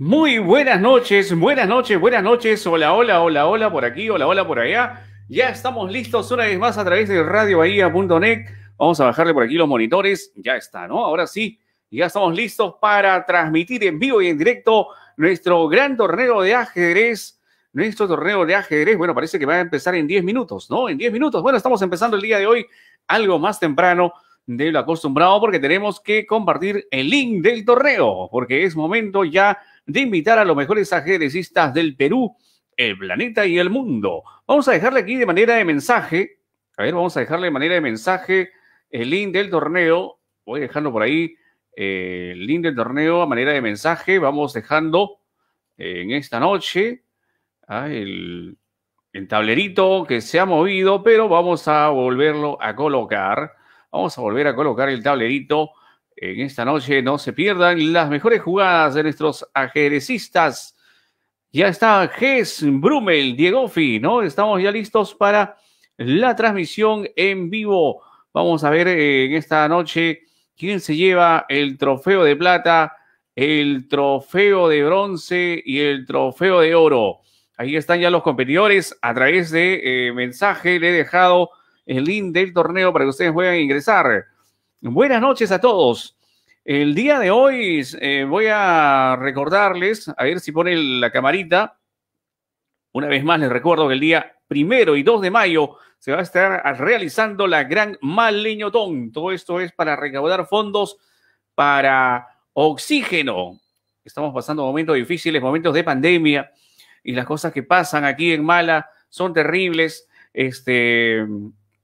Muy buenas noches, buenas noches, buenas noches. Hola, hola, hola, hola por aquí, hola, hola por allá. Ya estamos listos una vez más a través de Bahía.net. Vamos a bajarle por aquí los monitores. Ya está, ¿no? Ahora sí, ya estamos listos para transmitir en vivo y en directo nuestro gran torneo de ajedrez. Nuestro torneo de ajedrez, bueno, parece que va a empezar en 10 minutos, ¿no? En 10 minutos. Bueno, estamos empezando el día de hoy algo más temprano de lo acostumbrado porque tenemos que compartir el link del torneo, porque es momento ya de invitar a los mejores ajedrecistas del Perú, el planeta y el mundo. Vamos a dejarle aquí de manera de mensaje, a ver, vamos a dejarle de manera de mensaje el link del torneo, voy dejando por ahí eh, el link del torneo a manera de mensaje, vamos dejando eh, en esta noche ah, el tablerito que se ha movido, pero vamos a volverlo a colocar, vamos a volver a colocar el tablerito en esta noche no se pierdan las mejores jugadas de nuestros ajedrecistas. Ya está Ges, Brumel, Diegofi, ¿no? Estamos ya listos para la transmisión en vivo. Vamos a ver eh, en esta noche quién se lleva el trofeo de plata, el trofeo de bronce y el trofeo de oro. Ahí están ya los competidores. A través de eh, mensaje le he dejado el link del torneo para que ustedes puedan ingresar. Buenas noches a todos. El día de hoy eh, voy a recordarles, a ver si pone la camarita. Una vez más les recuerdo que el día primero y 2 de mayo se va a estar realizando la gran mal leñotón. Todo esto es para recaudar fondos para oxígeno. Estamos pasando momentos difíciles, momentos de pandemia y las cosas que pasan aquí en Mala son terribles. Este,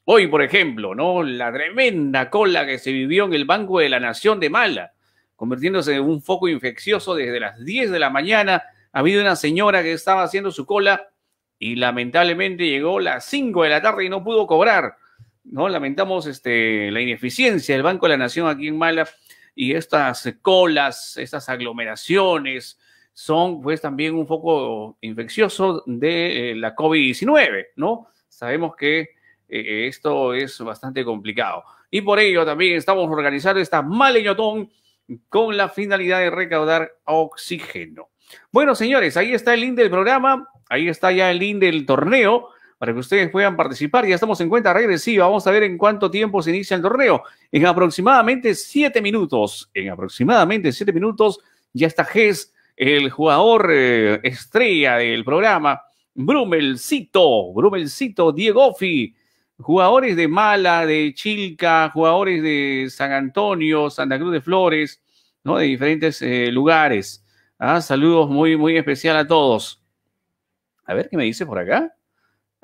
Hoy, por ejemplo, ¿no? La tremenda cola que se vivió en el Banco de la Nación de Mala, convirtiéndose en un foco infeccioso desde las 10 de la mañana. Ha habido una señora que estaba haciendo su cola y lamentablemente llegó a las 5 de la tarde y no pudo cobrar. ¿no? Lamentamos este, la ineficiencia del Banco de la Nación aquí en Mala y estas colas, estas aglomeraciones son pues también un foco infeccioso de eh, la COVID-19, ¿no? Sabemos que eh, esto es bastante complicado. Y por ello también estamos organizando esta maleñotón con la finalidad de recaudar oxígeno. Bueno, señores, ahí está el link del programa, ahí está ya el link del torneo para que ustedes puedan participar. Ya estamos en cuenta regresiva. Vamos a ver en cuánto tiempo se inicia el torneo. En aproximadamente siete minutos, en aproximadamente siete minutos, ya está Ges, el jugador eh, estrella del programa, Brumelcito, Brumelcito Diegofi, jugadores de Mala, de Chilca, jugadores de San Antonio, Santa Cruz de Flores, ¿no? De diferentes eh, lugares. Ah, saludos muy, muy especial a todos. A ver qué me dice por acá.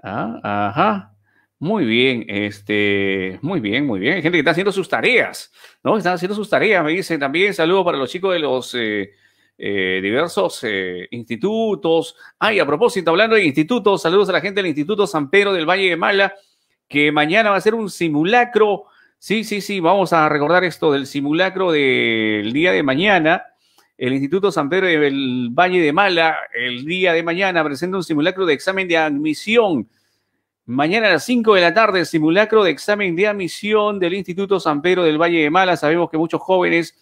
Ah, ajá. Muy bien, este, muy bien, muy bien. gente que está haciendo sus tareas, ¿no? Están haciendo sus tareas, me dicen también. Saludos para los chicos de los eh, eh, diversos institutos. Ay, a propósito, hablando de institutos, saludos a la gente del Instituto San Pedro del Valle de Mala, que mañana va a ser un simulacro. Sí, sí, sí, vamos a recordar esto del simulacro del día de mañana. El Instituto San Pedro del Valle de Mala, el día de mañana, presenta un simulacro de examen de admisión. Mañana a las 5 de la tarde, simulacro de examen de admisión del Instituto San Pedro del Valle de Mala. Sabemos que muchos jóvenes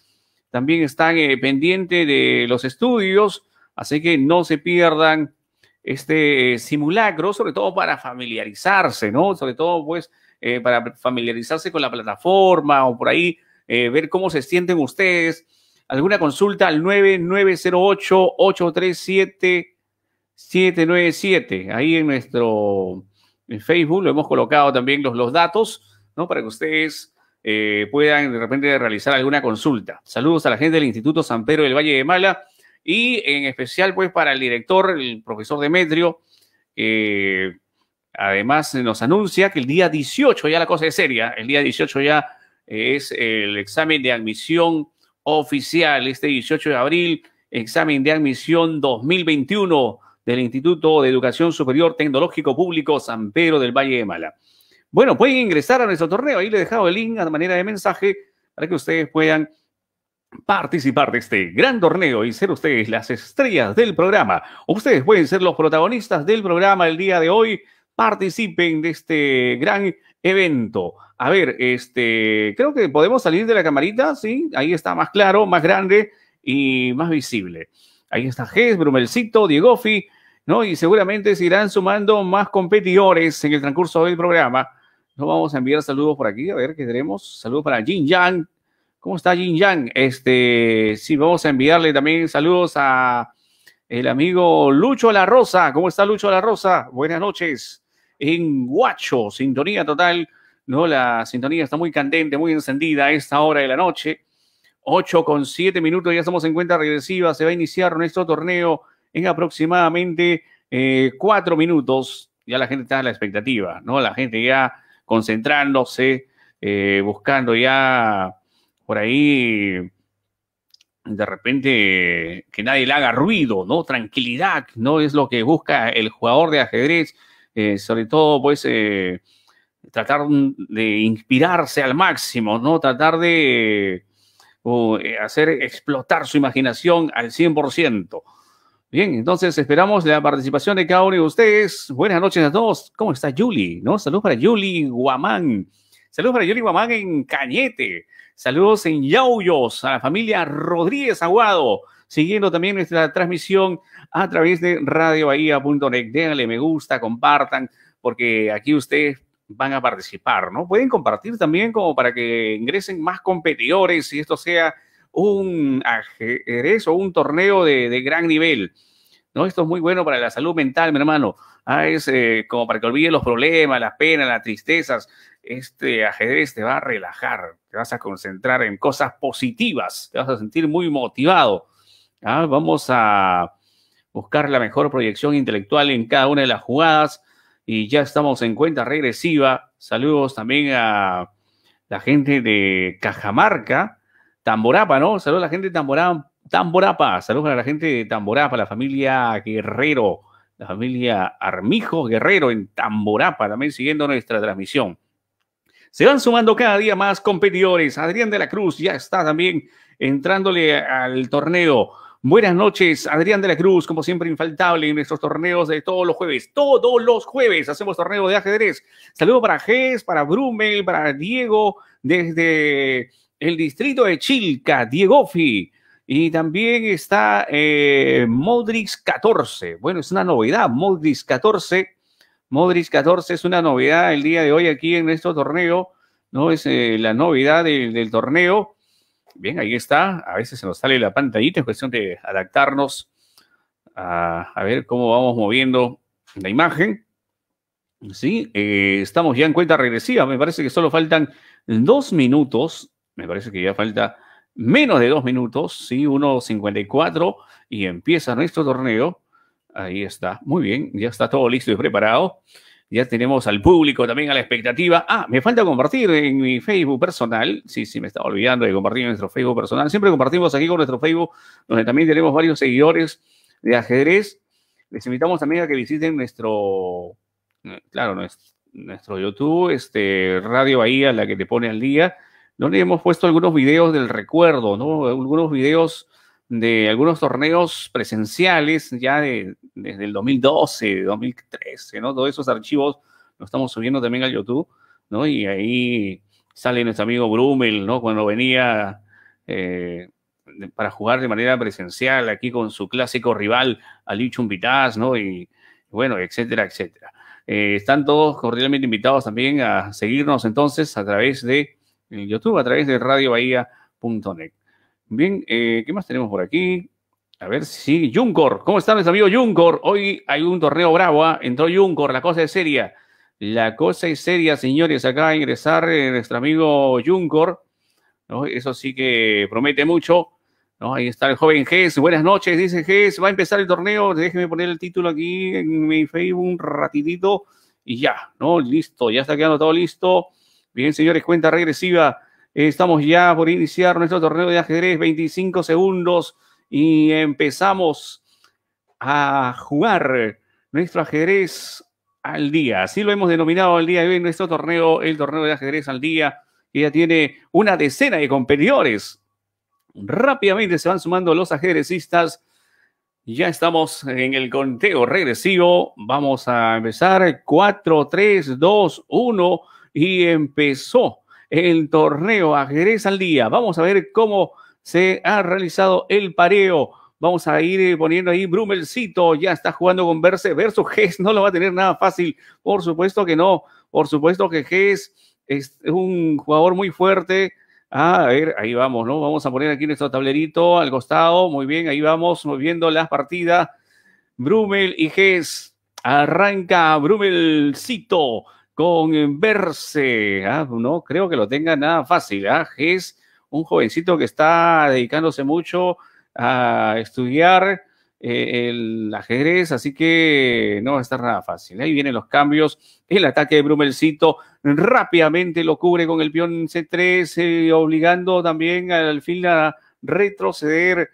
también están eh, pendientes de los estudios, así que no se pierdan este simulacro, sobre todo para familiarizarse, ¿no? Sobre todo, pues, eh, para familiarizarse con la plataforma o por ahí eh, ver cómo se sienten ustedes. ¿Alguna consulta al 9908-837-797? Ahí en nuestro Facebook lo hemos colocado también los, los datos, ¿no? Para que ustedes eh, puedan de repente realizar alguna consulta. Saludos a la gente del Instituto San Pedro del Valle de Mala y en especial pues para el director, el profesor Demetrio, además nos anuncia que el día 18 ya la cosa es seria, el día 18 ya es el examen de admisión oficial, este 18 de abril, examen de admisión 2021 del Instituto de Educación Superior Tecnológico Público San Pedro del Valle de Mala. Bueno, pueden ingresar a nuestro torneo, ahí le he dejado el link a manera de mensaje para que ustedes puedan participar de este gran torneo y ser ustedes las estrellas del programa. Ustedes pueden ser los protagonistas del programa el día de hoy. Participen de este gran evento. A ver, este, creo que podemos salir de la camarita, sí, ahí está más claro, más grande y más visible. Ahí está Gés, Brumelcito, Diegofi, ¿no? Y seguramente se irán sumando más competidores en el transcurso del programa. Nos vamos a enviar saludos por aquí, a ver qué tenemos. Saludos para Jin Yang, ¿Cómo está Jin Yang? Este, sí, vamos a enviarle también saludos a el amigo Lucho La Rosa. ¿Cómo está Lucho La Rosa? Buenas noches. En Guacho, sintonía total. No, la sintonía está muy candente, muy encendida a esta hora de la noche. 8 con siete minutos, ya estamos en cuenta regresiva. Se va a iniciar nuestro torneo en aproximadamente eh, cuatro minutos. Ya la gente está a la expectativa, ¿no? La gente ya concentrándose, eh, buscando ya por ahí de repente que nadie le haga ruido, ¿no? Tranquilidad, ¿no? Es lo que busca el jugador de ajedrez, eh, sobre todo pues eh, tratar de inspirarse al máximo, ¿no? Tratar de eh, hacer explotar su imaginación al 100%. Bien, entonces esperamos la participación de cada uno de ustedes. Buenas noches a todos. ¿Cómo está Julie? ¿No? Saludos para Julie Guamán. Saludos para Yuli Guamán en Cañete. Saludos en Yauyos a la familia Rodríguez Aguado, siguiendo también nuestra transmisión a través de radiobahía.net. Déjenle me gusta, compartan, porque aquí ustedes van a participar, ¿no? Pueden compartir también como para que ingresen más competidores y esto sea un ajedrez o un torneo de, gran nivel. ¿no? Esto es muy bueno para la salud mental, mi hermano. Ah, es eh, como para que olviden los problemas, las penas, las tristezas, este ajedrez te va a relajar, te vas a concentrar en cosas positivas, te vas a sentir muy motivado. ¿ah? Vamos a buscar la mejor proyección intelectual en cada una de las jugadas y ya estamos en cuenta regresiva. Saludos también a la gente de Cajamarca, Tamborapa, ¿no? Saludos a la gente de Tamborapa, Tamborapa. saludos a la gente de Tamborapa, la familia Guerrero, la familia Armijo Guerrero en Tamborapa, también siguiendo nuestra transmisión. Se van sumando cada día más competidores. Adrián de la Cruz ya está también entrándole al torneo. Buenas noches, Adrián de la Cruz, como siempre infaltable en nuestros torneos de todos los jueves. Todos los jueves hacemos torneo de ajedrez. Saludos para Gés, para Brumel, para Diego desde el distrito de Chilca, Diegofi. Y también está eh, Modrix 14. Bueno, es una novedad, Modrix 14 Modric 14 es una novedad el día de hoy aquí en nuestro torneo, ¿no? Es eh, la novedad del torneo. Bien, ahí está. A veces se nos sale la pantallita, es cuestión de adaptarnos a, ver cómo vamos moviendo la imagen. Sí, eh, estamos ya en cuenta regresiva. Me parece que solo faltan dos minutos. Me parece que ya falta menos de dos minutos, sí, 1.54 y empieza nuestro torneo. Ahí está. Muy bien, ya está todo listo y preparado. Ya tenemos al público también a la expectativa. Ah, me falta compartir en mi Facebook personal. Sí, sí, me estaba olvidando de compartir en nuestro Facebook personal. Siempre compartimos aquí con nuestro Facebook, donde también tenemos varios seguidores de ajedrez. Les invitamos también a que visiten nuestro, claro, nuestro, YouTube, este Radio Bahía, la que te pone al día, donde hemos puesto algunos videos del recuerdo, ¿no? Algunos videos de algunos torneos presenciales ya desde el 2012, 2013, ¿no? Todos esos archivos los estamos subiendo también al YouTube, ¿no? Y ahí sale nuestro amigo Brumel, ¿no? Cuando venía eh, para jugar de manera presencial aquí con su clásico rival Ali Vitaz, ¿no? Y bueno, etcétera, etcétera. Eh, están todos cordialmente invitados también a seguirnos entonces a través de YouTube, a través de Radio Bahía.net. Bien, eh, ¿qué más tenemos por aquí? A ver si. ¿cómo están mis amigo Juncor? Hoy hay un torneo bravo, ¿eh? entró Juncor, la cosa es seria. La cosa es seria, señores. Acá a ingresar eh, nuestro amigo Juncor. ¿no? Eso sí que promete mucho. ¿no? Ahí está el joven Gess. Buenas noches, dice Gess. Va a empezar el torneo. Déjeme poner el título aquí en mi Facebook un ratitito. Y ya, ¿no? Listo, ya está quedando todo listo. Bien, señores, cuenta regresiva Estamos ya por iniciar nuestro torneo de ajedrez, 25 segundos y empezamos a jugar nuestro ajedrez al día. Así lo hemos denominado el día de hoy nuestro torneo, el torneo de ajedrez al día, que ya tiene una decena de competidores. Rápidamente se van sumando los ajedrecistas. Ya estamos en el conteo regresivo. Vamos a empezar. 4, 3, 2, 1 y empezó el torneo ajedrez al día. Vamos a ver cómo se ha realizado el pareo. Vamos a ir eh, poniendo ahí Brumelcito, ya está jugando con Verse versus Gess, no lo va a tener nada fácil, por supuesto que no, por supuesto que Gess es un jugador muy fuerte. a ver, ahí vamos, ¿no? Vamos a poner aquí nuestro tablerito al costado, muy bien, ahí vamos moviendo las partidas. Brumel y Gess, arranca Brumelcito, con Verse. Ah, no creo que lo tenga nada fácil. ¿ah? Es un jovencito que está dedicándose mucho a estudiar eh, el ajedrez, así que no va a estar nada fácil. Ahí vienen los cambios. El ataque de Brumelcito rápidamente lo cubre con el peón C3, eh, obligando también al fin a retroceder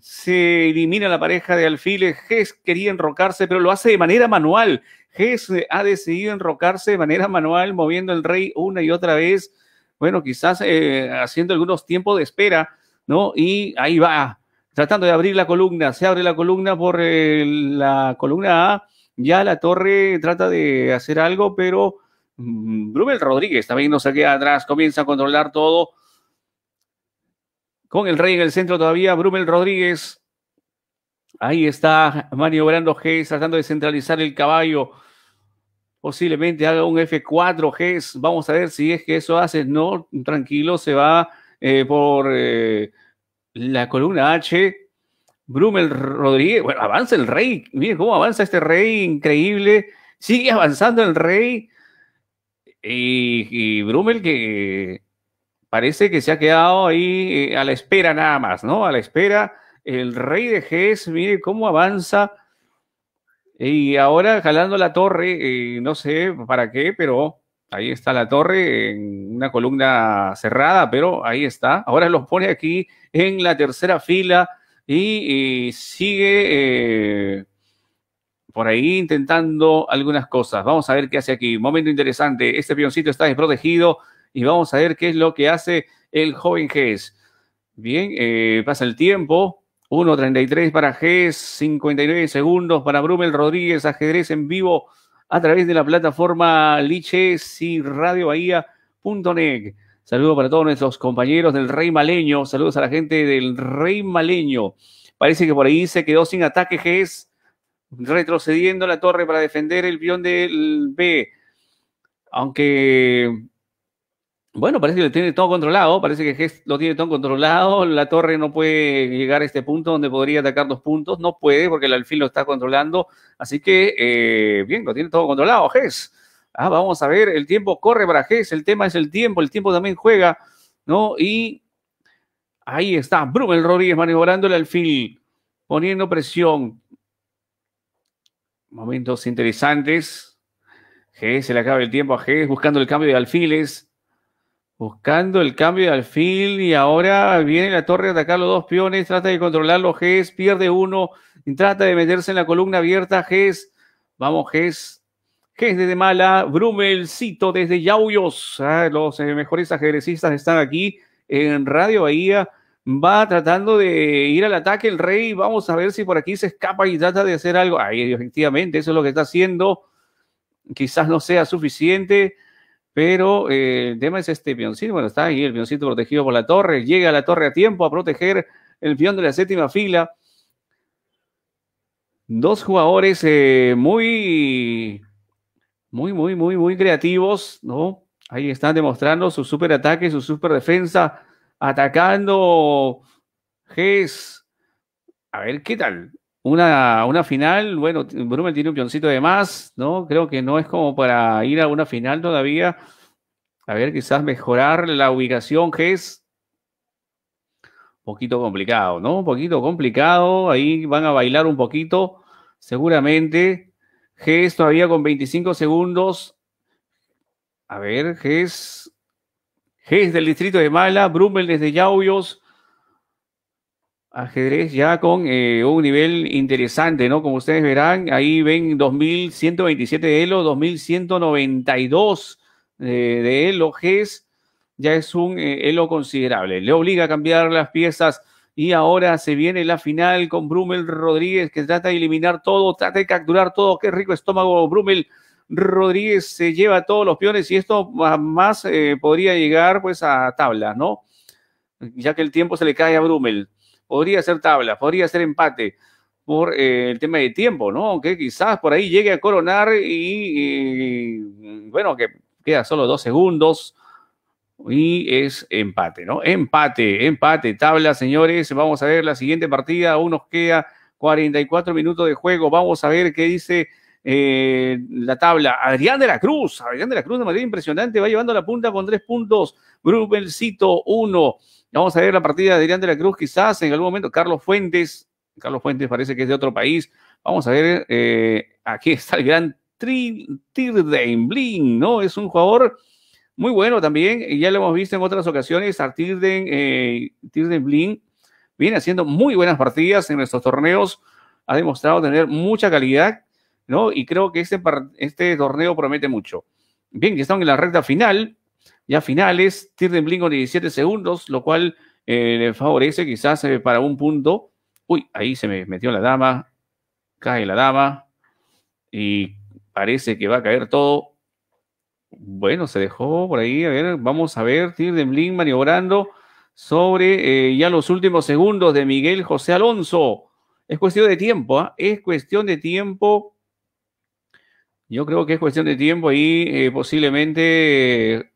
se elimina la pareja de alfiles. Gess quería enrocarse, pero lo hace de manera manual. Hess eh, ha decidido enrocarse de manera manual, moviendo el rey una y otra vez. Bueno, quizás eh, haciendo algunos tiempos de espera, ¿no? Y ahí va, tratando de abrir la columna. Se abre la columna por eh, la columna A. Ya la torre trata de hacer algo, pero mm, Brumel Rodríguez también nos se atrás. Comienza a controlar todo con el rey en el centro todavía, Brumel Rodríguez. Ahí está maniobrando Gess, tratando de centralizar el caballo. Posiblemente haga un F4 G. Vamos a ver si es que eso hace. No, tranquilo, se va eh, por eh, la columna H. Brumel Rodríguez. Bueno, avanza el rey. Miren cómo avanza este rey increíble. Sigue avanzando el rey. Y, y Brumel que parece que se ha quedado ahí eh, a la espera nada más, ¿no? A la espera. El rey de Gés, mire cómo avanza. Y ahora jalando la torre, eh, no sé para qué, pero ahí está la torre en una columna cerrada, pero ahí está. Ahora los pone aquí en la tercera fila y, sigue eh, por ahí intentando algunas cosas. Vamos a ver qué hace aquí. Momento interesante. Este pioncito está desprotegido y vamos a ver qué es lo que hace el joven Gess. Bien, eh, pasa el tiempo. 1.33 para Gess, 59 segundos para Brumel Rodríguez, ajedrez en vivo a través de la plataforma Liches y Radio Bahía.net. Saludos para todos nuestros compañeros del Rey Maleño. Saludos a la gente del Rey Maleño. Parece que por ahí se quedó sin ataque GES, retrocediendo la torre para defender el guión del B. Aunque bueno, parece que lo tiene todo controlado, parece que Hess lo tiene todo controlado, la torre no puede llegar a este punto donde podría atacar dos puntos, no puede porque el alfil lo está controlando, así que eh, bien, lo tiene todo controlado Hess. Ah, vamos a ver, el tiempo corre para Gess. el tema es el tiempo, el tiempo también juega, ¿no? Y ahí está, Brumel Rodríguez maniobrando el alfil, poniendo presión. Momentos interesantes. Hess, se le acaba el tiempo a Hess, buscando el cambio de alfiles Buscando el cambio de alfil y ahora viene la torre a atacar los dos peones. Trata de controlarlo Ges, pierde uno y trata de meterse en la columna abierta Ges. Vamos Ges. Ges desde Mala, Brumelcito desde Yauyos. Ah, los eh, mejores ajedrecistas están aquí en Radio Bahía. Va tratando de ir al ataque el rey. Vamos a ver si por aquí se escapa y trata de hacer algo. Ay, efectivamente, eso es lo que está haciendo. Quizás no sea suficiente. Pero el tema es este pioncito. Bueno, está ahí el pioncito protegido por la torre. Llega a la torre a tiempo a proteger el pion de la séptima fila. Dos jugadores muy, muy, muy, muy, muy creativos, ¿no? Ahí están demostrando su super ataque, su super defensa, atacando Ges. A ver qué tal una, final, bueno, Brummel tiene un pioncito de más, ¿no? Creo que no es como para ir a una final todavía. A ver, quizás mejorar la ubicación, que es un poquito complicado, ¿no? Un poquito complicado, ahí van a bailar un poquito, seguramente. Ges todavía con 25 segundos. A ver, Ges. Ges del distrito de Mala, Brummel desde Yaubios. Ajedrez ya con eh, un nivel interesante, ¿no? Como ustedes verán, ahí ven 2127 de Elo, 2192 eh, de Elo ya es un eh, Elo considerable. Le obliga a cambiar las piezas y ahora se viene la final con Brumel Rodríguez que trata de eliminar todo, trata de capturar todo. Qué rico estómago, Brumel Rodríguez se lleva todos los peones y esto más podría llegar pues a tablas, ¿no? Ya que el tiempo se le cae a Brumel podría ser tabla, podría ser empate por eh, el tema de tiempo, ¿no? Que quizás por ahí llegue a coronar y, bueno, que queda solo dos segundos y es empate, ¿no? Empate, empate, tabla, señores. Vamos a ver la siguiente partida. Aún nos queda 44 minutos de juego. Vamos a ver qué dice eh, la tabla. Adrián de la Cruz, Adrián de la Cruz de manera impresionante, va llevando la punta con tres puntos. Grubelcito, uno. Vamos a ver la partida de Adrián de la Cruz, quizás en algún momento. Carlos Fuentes, Carlos Fuentes parece que es de otro país. Vamos a ver, eh, aquí está el gran Tirden ¿no? Es un jugador muy bueno también, y ya lo hemos visto en otras ocasiones, a Tirden, eh, Blin viene haciendo muy buenas partidas en nuestros torneos, ha demostrado tener mucha calidad, ¿no? Y creo que este, este torneo promete mucho. Bien, que están en la recta final, ya finales, de Blink con 17 segundos, lo cual le eh, favorece quizás eh, para un punto. Uy, ahí se me metió la dama, cae la dama y parece que va a caer todo. Bueno, se dejó por ahí, a ver, vamos a ver, Tirden Blink maniobrando sobre eh, ya los últimos segundos de Miguel José Alonso. Es cuestión de tiempo, ¿ah? es cuestión de tiempo. Yo creo que es cuestión de tiempo y posiblemente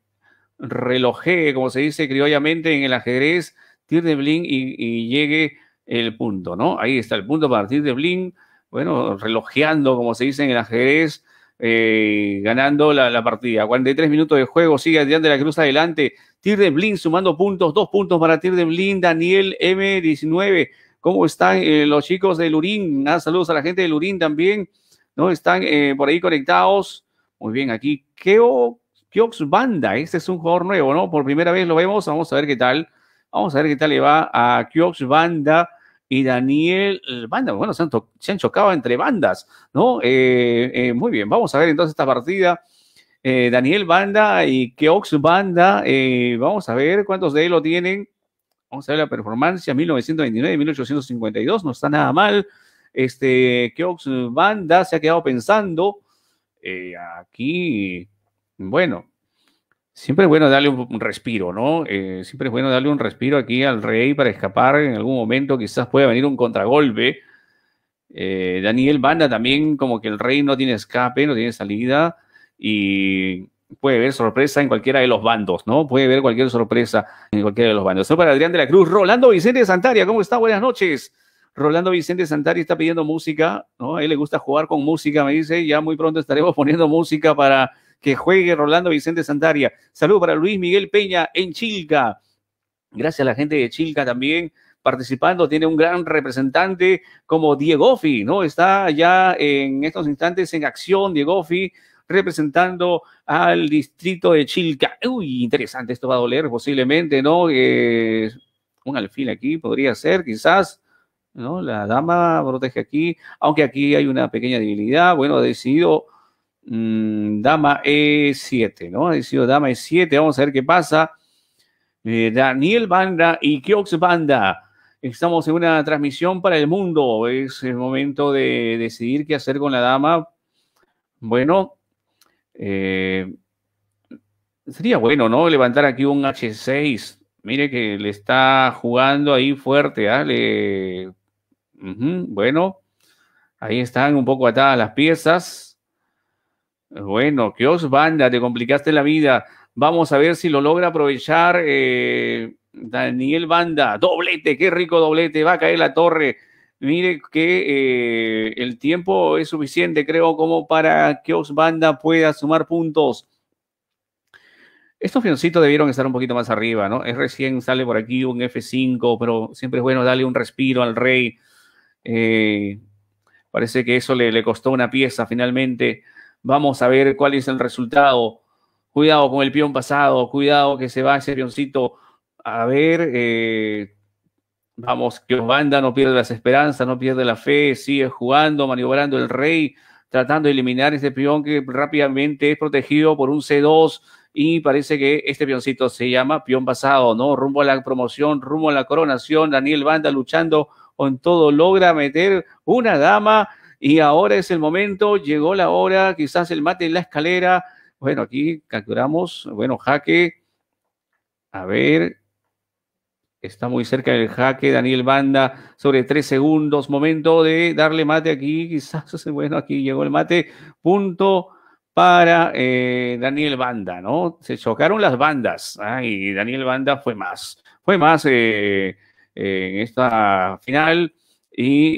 relojé como se dice criollamente en el ajedrez, tir de blin y, llegue el punto, ¿no? Ahí está el punto para tir de blin, bueno, relojeando, como se dice en el ajedrez, eh, ganando la, partida. 43 minutos de juego, sigue Adrián de la Cruz adelante, tir de blin sumando puntos, dos puntos para tir de blin, Daniel M19. ¿Cómo están eh, los chicos de Lurín? Ah, saludos a la gente de Lurín también, ¿no? Están eh, por ahí conectados. Muy bien, aquí Keo Kiox Banda. Este es un jugador nuevo, ¿no? Por primera vez lo vemos. Vamos a ver qué tal. Vamos a ver qué tal le va a Kiox Banda y Daniel Banda. Bueno, se han, se han chocado entre bandas, ¿no? Eh, eh, muy bien, vamos a ver entonces esta partida. Eh, Daniel Banda y Kiox Banda. vamos a ver cuántos de él lo tienen. Vamos a ver la performance 1929-1852. No está nada mal. Este Kiox Banda se ha quedado pensando. aquí, bueno, Siempre es bueno darle un respiro, ¿no? Eh, siempre es bueno darle un respiro aquí al rey para escapar en algún momento, quizás pueda venir un contragolpe. Eh, Daniel Banda también, como que el rey no tiene escape, no tiene salida y puede haber sorpresa en cualquiera de los bandos, ¿no? Puede haber cualquier sorpresa en cualquiera de los bandos. Eso para Adrián de la Cruz. Rolando Vicente Santaria, ¿cómo está? Buenas noches. Rolando Vicente Santaria está pidiendo música, ¿no? A él le gusta jugar con música, me dice, ya muy pronto estaremos poniendo música para que juegue Rolando Vicente Santaria. Saludos para Luis Miguel Peña en Chilca. Gracias a la gente de Chilca también participando. Tiene un gran representante como Diego Diegofi, ¿no? Está ya en estos instantes en acción Diegofi representando al distrito de Chilca. Uy, interesante, esto va a doler posiblemente, ¿no? Eh, un alfil aquí podría ser, quizás, ¿no? La dama protege aquí, aunque aquí hay una pequeña debilidad. Bueno, ha decidido Mm, dama E7, ¿no? Ha sido dama E7, vamos a ver qué pasa. Eh, Daniel Banda y Kiox Banda. Estamos en una transmisión para el mundo. Es el momento de decidir qué hacer con la dama. Bueno, eh, sería bueno, ¿no? Levantar aquí un H6. Mire que le está jugando ahí fuerte. ¿ah? Bueno, ahí están un poco atadas las piezas. Bueno, Kios banda, te complicaste la vida. Vamos a ver si lo logra aprovechar eh, Daniel Banda. Doblete, qué rico doblete. Va a caer la torre. Mire que eh, el tiempo es suficiente, creo, como para que os banda pueda sumar puntos. Estos fioncitos debieron estar un poquito más arriba, ¿no? Es recién sale por aquí un F5, pero siempre es bueno darle un respiro al rey. Eh, parece que eso le costó una pieza finalmente. Vamos a ver cuál es el resultado. Cuidado con el peón pasado, cuidado que se va ese peoncito. A ver, eh, vamos, que Banda no pierde las esperanzas, no pierde la fe, sigue jugando, maniobrando el rey, tratando de eliminar ese peón que rápidamente es protegido por un C2 y parece que este peoncito se llama peón pasado, ¿no? Rumbo a la promoción, rumbo a la coronación, Daniel Banda luchando con todo, logra meter una dama y ahora es el momento, llegó la hora, quizás el mate en la escalera. Bueno, aquí capturamos, bueno, jaque. A ver, está muy cerca el jaque Daniel Banda sobre tres segundos. Momento de darle mate aquí, quizás, bueno, aquí llegó el mate. Punto para eh, Daniel Banda, ¿no? Se chocaron las bandas y Daniel Banda fue más, fue más eh, eh, en esta final y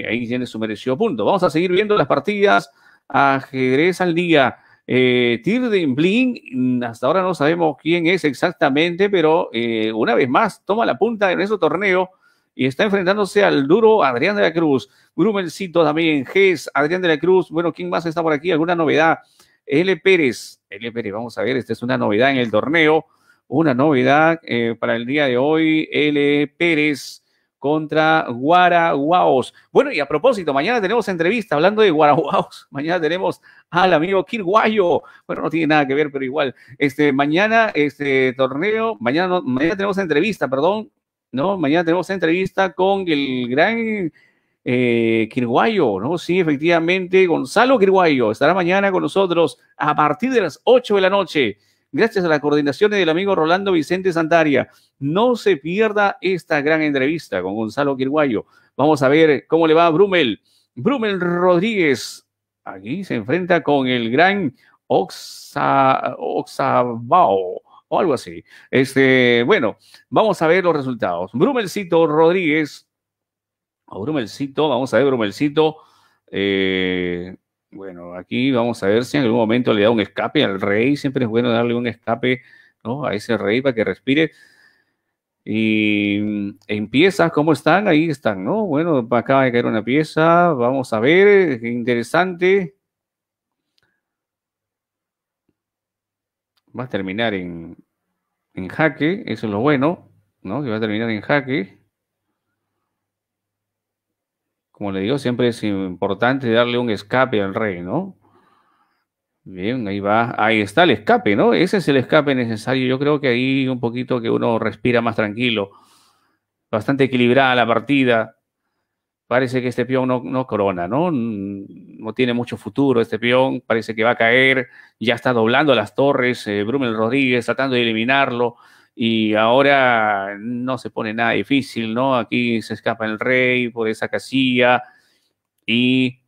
eh, ahí tiene su merecido punto. Vamos a seguir viendo las partidas. Ajedrez al día. Eh, Tirden Blin, hasta ahora no sabemos quién es exactamente, pero eh, una vez más toma la punta en ese torneo y está enfrentándose al duro Adrián de la Cruz. Grumelcito también, Gess, Adrián de la Cruz. Bueno, ¿quién más está por aquí? ¿Alguna novedad? L. Pérez. L. Pérez, vamos a ver, esta es una novedad en el torneo. Una novedad eh, para el día de hoy. L. Pérez contra Guaraguaos. Bueno, y a propósito, mañana tenemos entrevista hablando de Guaraguaos. Mañana tenemos al amigo Kirguayo. Bueno, no tiene nada que ver, pero igual. Este, mañana, este torneo, mañana, mañana tenemos entrevista, perdón. No, mañana tenemos entrevista con el gran eh, Kirguayo, ¿no? Sí, efectivamente, Gonzalo Kirguayo estará mañana con nosotros a partir de las 8 de la noche gracias a las coordinaciones del amigo Rolando Vicente Santaria. No se pierda esta gran entrevista con Gonzalo Quirguayo. Vamos a ver cómo le va a Brumel. Brumel Rodríguez aquí se enfrenta con el gran Oxabao o algo así. Este, bueno, vamos a ver los resultados. Brumelcito Rodríguez, Brumelcito, vamos a ver Brumelcito, eh, bueno, aquí vamos a ver si en algún momento le da un escape al rey. Siempre es bueno darle un escape a ese rey para que respire. Y mm, empieza, ¿cómo están? Ahí están, ¿no? Bueno, acaba de caer una pieza. Vamos a ver, interesante. Va a terminar en, en jaque, eso es lo bueno, ¿no? Que va a terminar en jaque como le digo, siempre es importante darle un escape al rey, ¿no? Bien, ahí va, ahí está el escape, ¿no? Ese es el escape necesario. Yo creo que ahí un poquito que uno respira más tranquilo. Bastante equilibrada la partida. Parece que este peón no, no corona, ¿no? No tiene mucho futuro este peón. Parece que va a caer. Ya está doblando las torres. Eh, Brumel Rodríguez tratando de eliminarlo y ahora no se pone nada difícil, ¿no? Aquí se escapa el rey por esa casilla y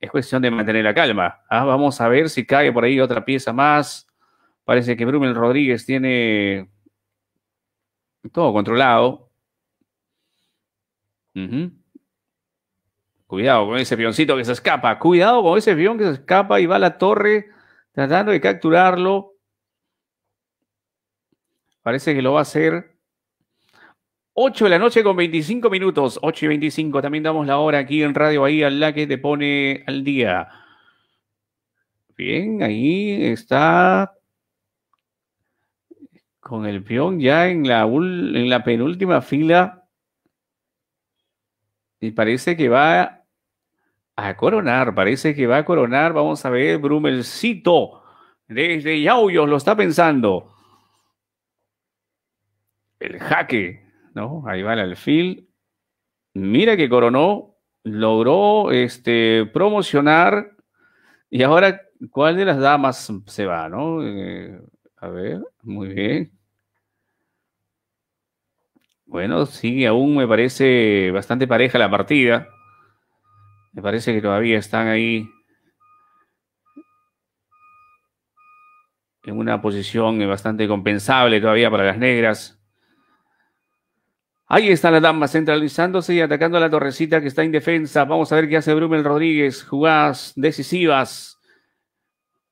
es cuestión de mantener la calma. ¿ah? Vamos a ver si cae por ahí otra pieza más. Parece que Brumel Rodríguez tiene todo controlado. Cuidado con ese pioncito que se escapa. Cuidado con ese pion que se escapa y va a la torre tratando de capturarlo. Parece que lo va a hacer 8 de la noche con 25 minutos, 8 y 25. También damos la hora aquí en Radio Ahí a la que te pone al día. Bien, ahí está con el peón ya en la, en la penúltima fila. Y parece que va a coronar, parece que va a coronar. Vamos a ver, Brumelcito, desde Yauyos lo está pensando el jaque, ¿no? Ahí va el alfil. Mira que coronó, logró este, promocionar. Y ahora, ¿cuál de las damas se va, no? Eh, a ver, muy bien. Bueno, sigue aún me parece bastante pareja la partida. Me parece que todavía están ahí en una posición bastante compensable todavía para las negras. Ahí está la dama centralizándose y atacando a la torrecita que está indefensa. Vamos a ver qué hace Brumel Rodríguez. Jugadas decisivas.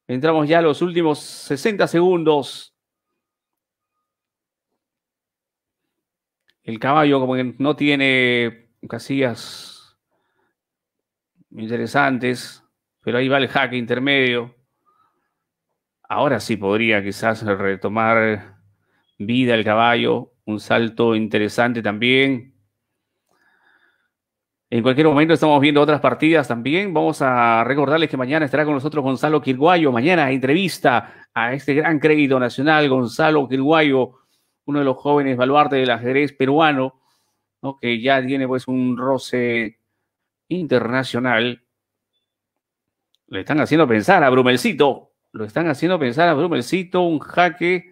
Entramos ya a los últimos 60 segundos. El caballo como que no tiene casillas interesantes, pero ahí va el jaque intermedio. Ahora sí podría quizás retomar vida el caballo un salto interesante también. En cualquier momento estamos viendo otras partidas también. Vamos a recordarles que mañana estará con nosotros Gonzalo Quirguayo. Mañana entrevista a este gran crédito nacional, Gonzalo Quirguayo, uno de los jóvenes baluarte del ajedrez peruano, que ya tiene pues un roce internacional. Le están haciendo pensar a Brumelcito, lo están haciendo pensar a Brumelcito, un jaque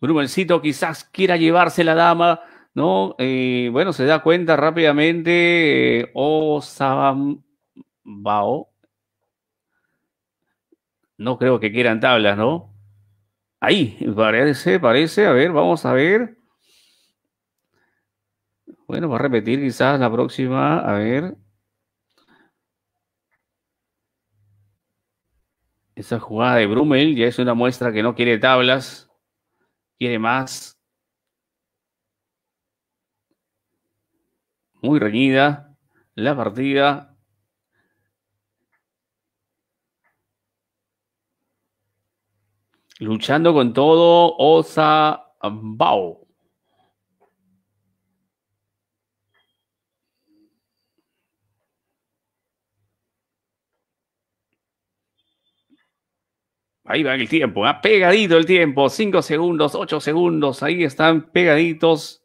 Brumelcito quizás quiera llevarse la dama, ¿no? Eh, bueno, se da cuenta rápidamente. Eh, o va No creo que quieran tablas, ¿no? Ahí, parece, parece. A ver, vamos a ver. Bueno, va a repetir quizás la próxima. A ver. Esa jugada de Brumel ya es una muestra que no quiere tablas quiere más. Muy reñida la partida. Luchando con todo, Osa Ahí va el tiempo, Ha ¿ah? pegadito el tiempo, Cinco segundos, 8 segundos, ahí están pegaditos.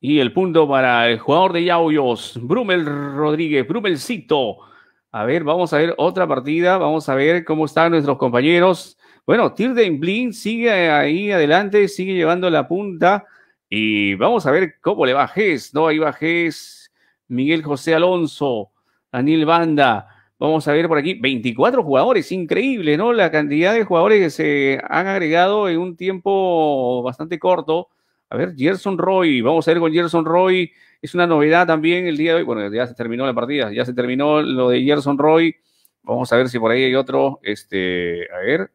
Y el punto para el jugador de Yauyos, Brumel Rodríguez, Brumelcito. A ver, vamos a ver otra partida, vamos a ver cómo están nuestros compañeros. Bueno, Tirden Blin sigue ahí adelante, sigue llevando la punta. Y vamos a ver cómo le va ¿no? Ahí va Miguel José Alonso, Anil Banda. Vamos a ver por aquí, 24 jugadores, increíble, ¿no? La cantidad de jugadores que se han agregado en un tiempo bastante corto. A ver, Gerson Roy, vamos a ver con Gerson Roy, es una novedad también el día de hoy. Bueno, ya se terminó la partida, ya se terminó lo de Gerson Roy. Vamos a ver si por ahí hay otro, este, a ver.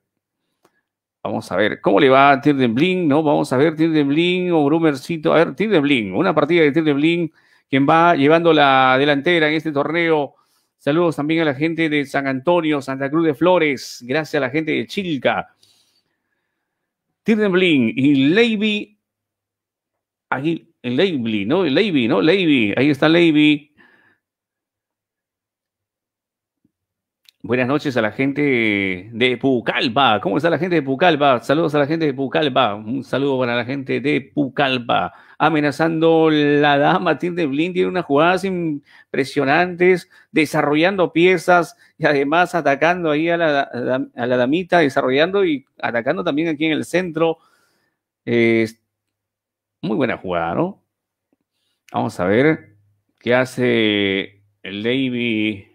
Vamos a ver, ¿cómo le va a Tirden Bling? ¿No? Vamos a ver, Tirden Bling o Brumercito. A ver, Tirden Bling, una partida de Tirden Bling quien va llevando la delantera en este torneo. Saludos también a la gente de San Antonio, Santa Cruz de Flores, gracias a la gente de Chilca, Tirdenblin y Leiby, ahí, Leiby, ¿no? Levy, ¿no? Levy. ahí está Leiby. Buenas noches a la gente de Pucalpa. ¿Cómo está la gente de Pucalpa? Saludos a la gente de Pucalpa. Un saludo para la gente de Pucalpa amenazando la dama. de blind tiene unas jugadas impresionantes, desarrollando piezas y además atacando ahí a la, damita, desarrollando y atacando también aquí en el centro. muy buena jugada, ¿no? Vamos a ver qué hace el Davy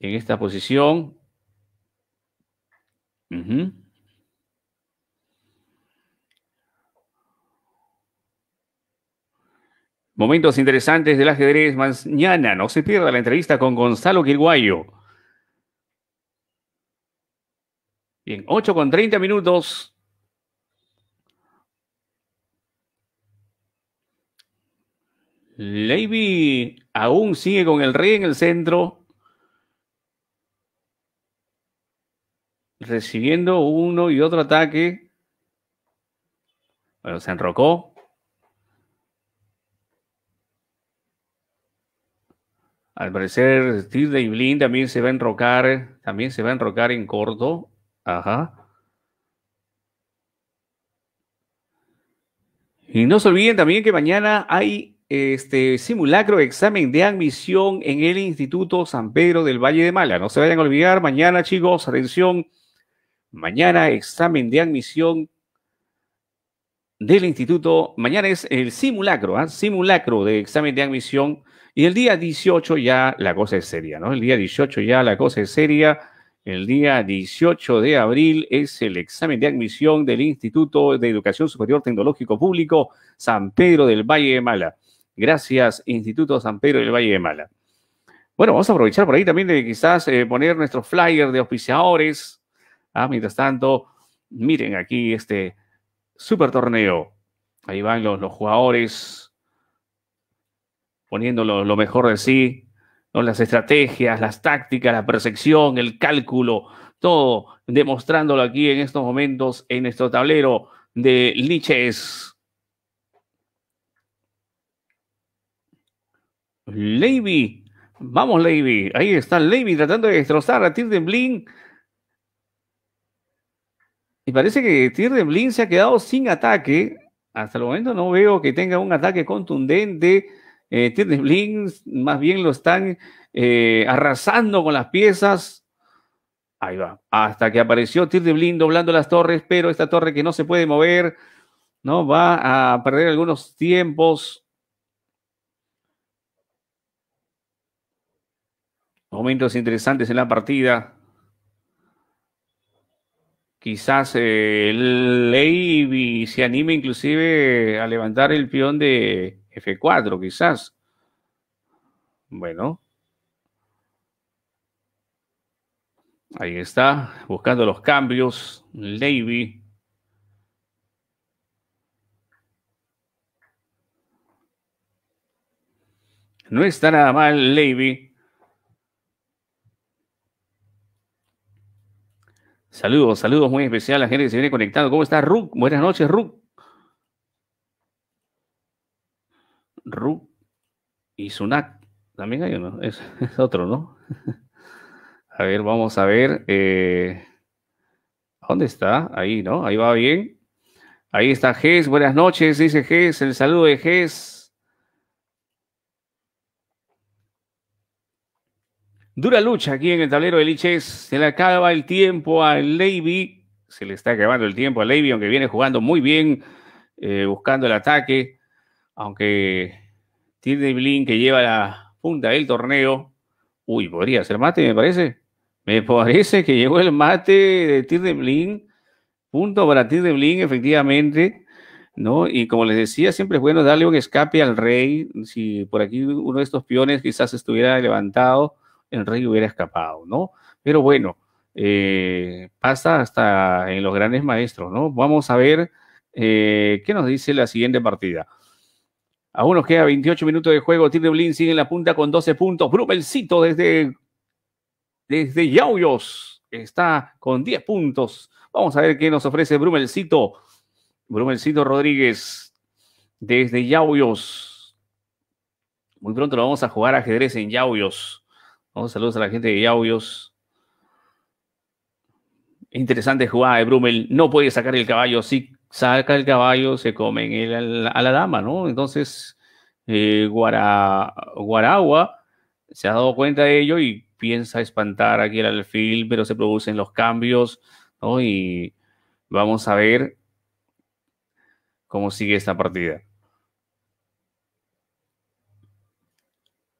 en esta posición. Momentos interesantes del ajedrez. Mañana no se pierda la entrevista con Gonzalo Quilguayo. Bien, 8 con 30 minutos. Levy aún sigue con el rey en el centro. Recibiendo uno y otro ataque. Bueno, se enrocó. Al parecer, Steve de Iblin también se va a enrocar, también se va a enrocar en corto. Ajá. Y no se olviden también que mañana hay este simulacro examen de admisión en el Instituto San Pedro del Valle de Mala. No se vayan a olvidar, mañana, chicos, atención. Mañana examen de admisión del instituto. Mañana es el simulacro, ¿ah? simulacro de examen de admisión y el día 18 ya la cosa es seria, ¿no? El día 18 ya la cosa es seria. El día 18 de abril es el examen de admisión del Instituto de Educación Superior Tecnológico Público San Pedro del Valle de Mala. Gracias, Instituto San Pedro del Valle de Mala. Bueno, vamos a aprovechar por ahí también de quizás eh, poner nuestro flyer de auspiciadores. Ah, mientras tanto, miren aquí este super torneo. Ahí van los, los jugadores poniendo lo, mejor de sí, las estrategias, las tácticas, la percepción, el cálculo, todo demostrándolo aquí en estos momentos en nuestro tablero de liches. Levy, vamos Levy, ahí está Levy tratando de destrozar a Blin. Y parece que Blin se ha quedado sin ataque. Hasta el momento no veo que tenga un ataque contundente eh, de Blin, más bien lo están eh, arrasando con las piezas. Ahí va. Hasta que apareció de Blin doblando las torres, pero esta torre que no se puede mover, ¿no? Va a perder algunos tiempos. Momentos interesantes en la partida. Quizás el eh, se anime inclusive a levantar el peón de, F4 quizás. Bueno. Ahí está, buscando los cambios. Levy. No está nada mal, Levy. Saludos, saludos muy especial a la gente que se viene conectando. ¿Cómo está, Ruk Buenas noches, Ruk Ru y Sunak. También hay uno, es, otro, ¿no? a ver, vamos a ver. Eh, ¿Dónde está? Ahí, ¿no? Ahí va bien. Ahí está Ges, buenas noches, dice Ges, el saludo de Gess. Dura lucha aquí en el tablero de Liches, se le acaba el tiempo a Levy, se le está acabando el tiempo a Levy, aunque viene jugando muy bien, eh, buscando el ataque, aunque Tir de Blin que lleva la punta del torneo. Uy, podría ser mate, me parece. Me parece que llegó el mate de Tir de Blin. Punto para Tir de Blin, efectivamente. ¿no? Y como les decía, siempre es bueno darle un escape al rey. Si por aquí uno de estos peones quizás estuviera levantado, el rey hubiera escapado, ¿no? Pero bueno, eh, pasa hasta en los grandes maestros, ¿no? Vamos a ver eh, qué nos dice la siguiente partida. Aún nos queda 28 minutos de juego. Tiene Blin sigue en la punta con 12 puntos. Brumelcito desde, desde Yauyos está con 10 puntos. Vamos a ver qué nos ofrece Brumelcito. Brumelcito Rodríguez desde Yauyos. Muy pronto lo vamos a jugar ajedrez en Yauyos. Vamos, saludos a la gente de Yauyos. Interesante jugada de Brumel. No puede sacar el caballo, sí saca el caballo, se come el, a la dama, ¿no? Entonces, eh, Guaragua se ha dado cuenta de ello y piensa espantar aquí el alfil, pero se producen los cambios, ¿no? Y vamos a ver cómo sigue esta partida.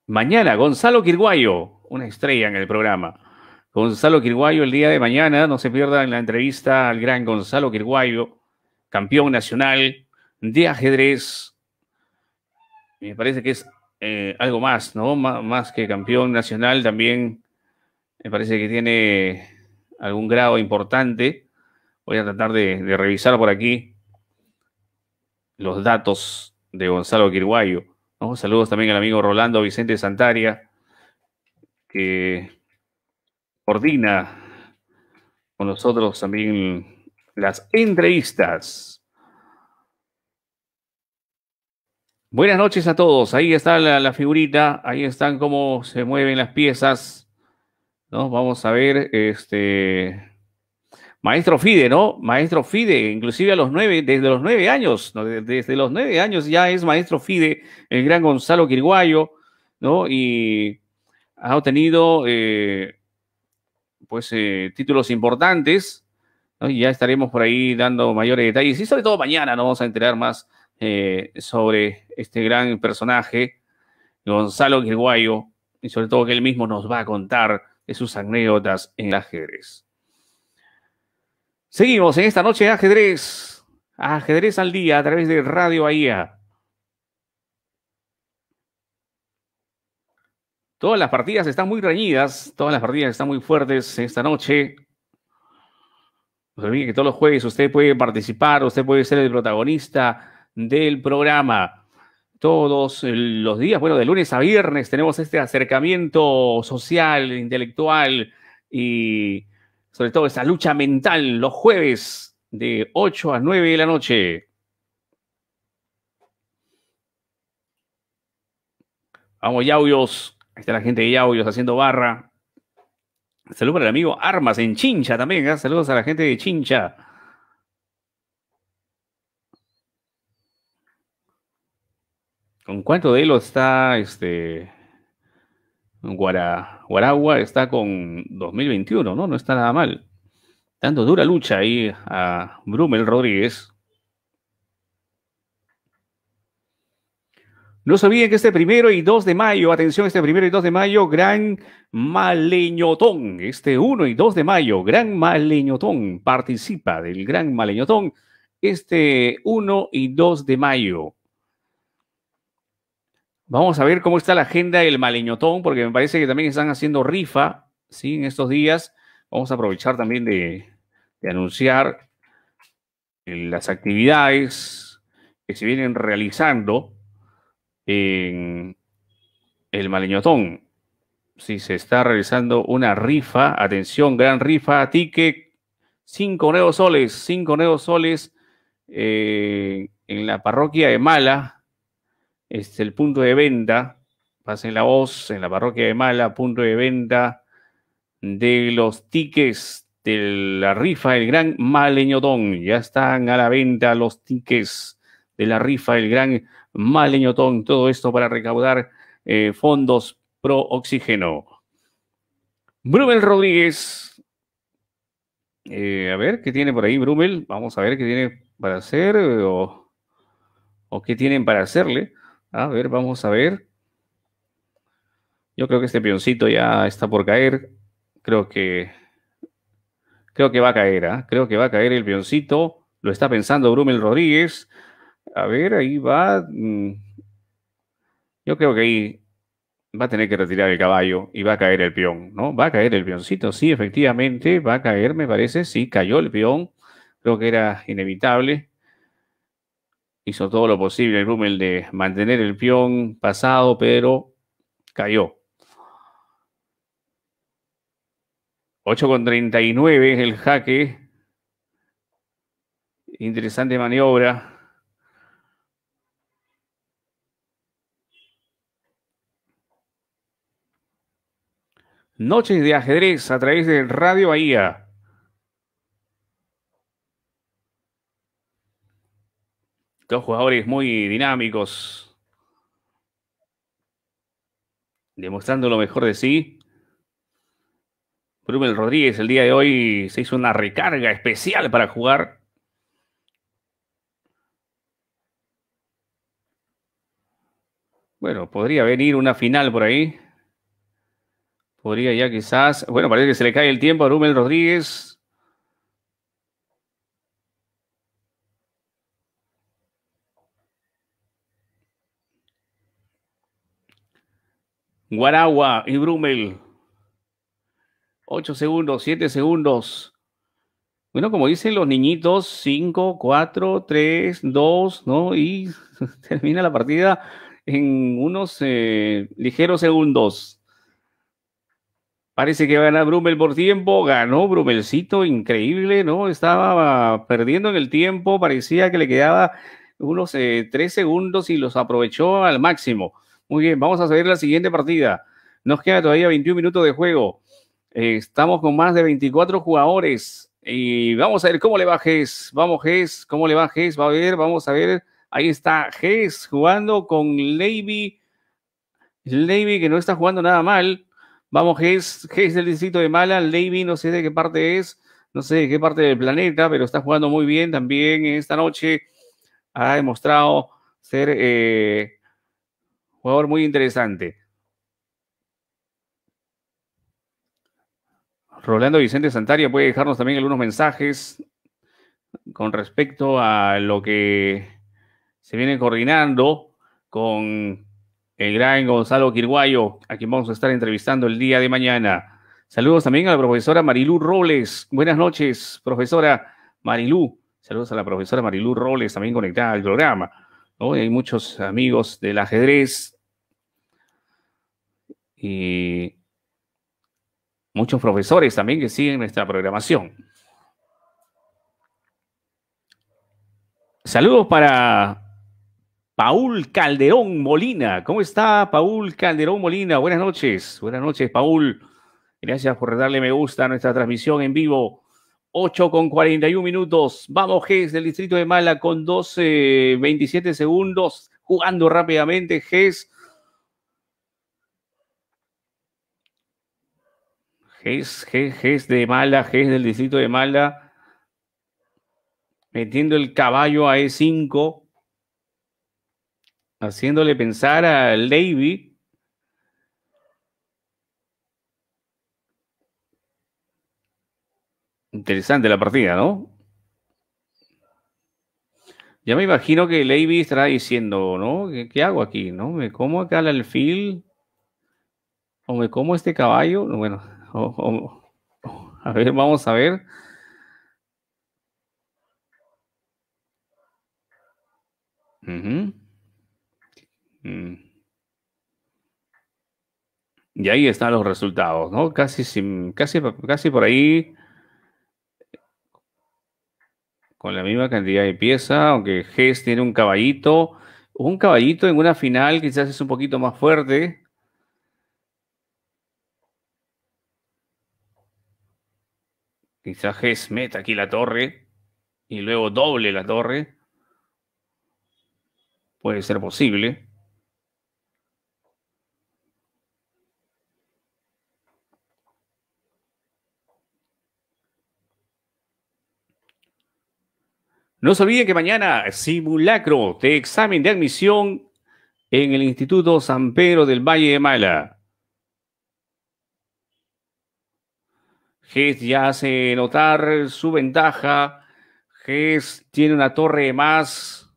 Mañana, Gonzalo Quirguayo, una estrella en el programa. Gonzalo Quirguayo, el día de mañana, no se pierdan la entrevista al gran Gonzalo Quirguayo campeón nacional de ajedrez. Me parece que es eh, algo más, ¿no? más que campeón nacional, también me parece que tiene algún grado importante. Voy a tratar de, revisar por aquí los datos de Gonzalo Quirguayo. Saludos también al amigo Rolando Vicente Santaria, que coordina con nosotros también las entrevistas. Buenas noches a todos. Ahí está la, figurita, ahí están cómo se mueven las piezas. ¿no? Vamos a ver, este. Maestro Fide, ¿no? Maestro Fide, inclusive a los nueve, desde los nueve años, desde los nueve años ya es maestro Fide, el gran Gonzalo Quirguayo, ¿no? Y ha obtenido, eh, pues, eh, títulos importantes, y ya estaremos por ahí dando mayores detalles y sobre todo mañana nos vamos a enterar más eh, sobre este gran personaje, Gonzalo Gilguayo, y sobre todo que él mismo nos va a contar de sus anécdotas en el ajedrez. Seguimos en esta noche de ajedrez, ajedrez al día a través de Radio Bahía. Todas las partidas están muy reñidas, todas las partidas están muy fuertes esta noche. Pues, que todos los jueves usted puede participar, usted puede ser el protagonista del programa. Todos los días, bueno, de lunes a viernes tenemos este acercamiento social, intelectual y sobre todo esa lucha mental los jueves de 8 a 9 de la noche. Vamos, ¡yaudios! Ahí está la gente de Yaudios haciendo barra. Saludos para el amigo Armas en Chincha también. ¿eh? Saludos a la gente de Chincha. ¿Con cuánto de él está este Guara, Guaragua? Está con 2021, ¿no? No está nada mal. Dando dura lucha ahí a Brumel Rodríguez. No se que este primero y 2 de mayo, atención, este primero y 2 de mayo, gran maleñotón. Este 1 y 2 de mayo, gran maleñotón. Participa del gran maleñotón este 1 y 2 de mayo. Vamos a ver cómo está la agenda del maleñotón, porque me parece que también están haciendo rifa, ¿sí? En estos días. Vamos a aprovechar también de, de anunciar eh, las actividades que se vienen realizando en el Maleñotón. Si se está realizando una rifa, atención, gran rifa, ticket, cinco nuevos soles, cinco nuevos soles eh, en la parroquia de Mala, es este, el punto de venta, pasen la voz, en la parroquia de Mala, punto de venta de los tickets de la rifa del gran Maleñotón. Ya están a la venta los tickets de la rifa del gran Maleñotón, todo esto para recaudar eh, fondos pro oxígeno. Brumel Rodríguez. Eh, a ver, ¿qué tiene por ahí Brumel? Vamos a ver qué tiene para hacer eh, o, qué tienen para hacerle. A ver, vamos a ver. Yo creo que este pioncito ya está por caer. Creo que creo que va a caer, ¿ah? creo que va a caer el Pioncito. Lo está pensando Brumel Rodríguez. A ver, ahí va. Mm. Yo creo que ahí va a tener que retirar el caballo y va a caer el peón, ¿no? Va a caer el peoncito, sí, efectivamente, va a caer, me parece, sí, cayó el peón, creo que era inevitable. Hizo todo lo posible el rumel de mantener el peón pasado, pero cayó. 8 con el jaque. Interesante maniobra Noches de ajedrez a través de Radio Bahía. Dos jugadores muy dinámicos. Demostrando lo mejor de sí. Brumel Rodríguez el día de hoy se hizo una recarga especial para jugar. Bueno, podría venir una final por ahí. Podría ya quizás. Bueno, parece que se le cae el tiempo a Rumel Rodríguez. Guaragua y Brumel. Ocho segundos, siete segundos. Bueno, como dicen los niñitos, cinco, cuatro, tres, dos, ¿no? Y termina la partida en unos eh, ligeros segundos. Parece que va a ganar Brummel por tiempo. Ganó Brummelcito, increíble, ¿no? Estaba perdiendo en el tiempo. Parecía que le quedaba unos eh, tres segundos y los aprovechó al máximo. Muy bien, vamos a seguir la siguiente partida. Nos queda todavía 21 minutos de juego. estamos con más de 24 jugadores. Y vamos a ver cómo le va Gess. Vamos, Gess. ¿Cómo le va Gess? Va a ver, vamos a ver. Ahí está Gess jugando con Levy. Levy que no está jugando nada mal. Vamos, Gess, Gess del distrito de Malan, Levy, no sé de qué parte es, no sé de qué parte del planeta, pero está jugando muy bien también esta noche. Ha demostrado ser eh, jugador muy interesante. Rolando Vicente Santaria puede dejarnos también algunos mensajes con respecto a lo que se viene coordinando con el gran Gonzalo Quirguayo, a quien vamos a estar entrevistando el día de mañana. Saludos también a la profesora Marilú Robles. Buenas noches, profesora Marilú. Saludos a la profesora Marilú Robles, también conectada al programa. Hoy Hay muchos amigos del ajedrez y muchos profesores también que siguen nuestra programación. Saludos para Paul Calderón Molina. ¿Cómo está Paul Calderón Molina? Buenas noches. Buenas noches, Paul. Gracias por darle me gusta a nuestra transmisión en vivo. 8 con 41 minutos. Vamos, Ges del distrito de Mala con 12, 27 segundos. Jugando rápidamente, Ges. Ges, Ges de Mala, Ges del distrito de Mala. Metiendo el caballo a E5 haciéndole pensar a Levy Interesante la partida, ¿no? Ya me imagino que Levy estará diciendo, ¿no? ¿Qué, hago aquí, no? ¿Me como acá el alfil? ¿O me como este caballo? Bueno, a ver, vamos a ver. Mm. Y ahí están los resultados, ¿no? Casi, casi, casi por ahí, con la misma cantidad de piezas, aunque Gess tiene un caballito. Un caballito en una final quizás es un poquito más fuerte. Quizás Hess meta aquí la torre y luego doble la torre. Puede ser posible. No se olviden que mañana simulacro de examen de admisión en el Instituto San Pedro del Valle de Mala. GES ya hace notar su ventaja. GES tiene una torre más.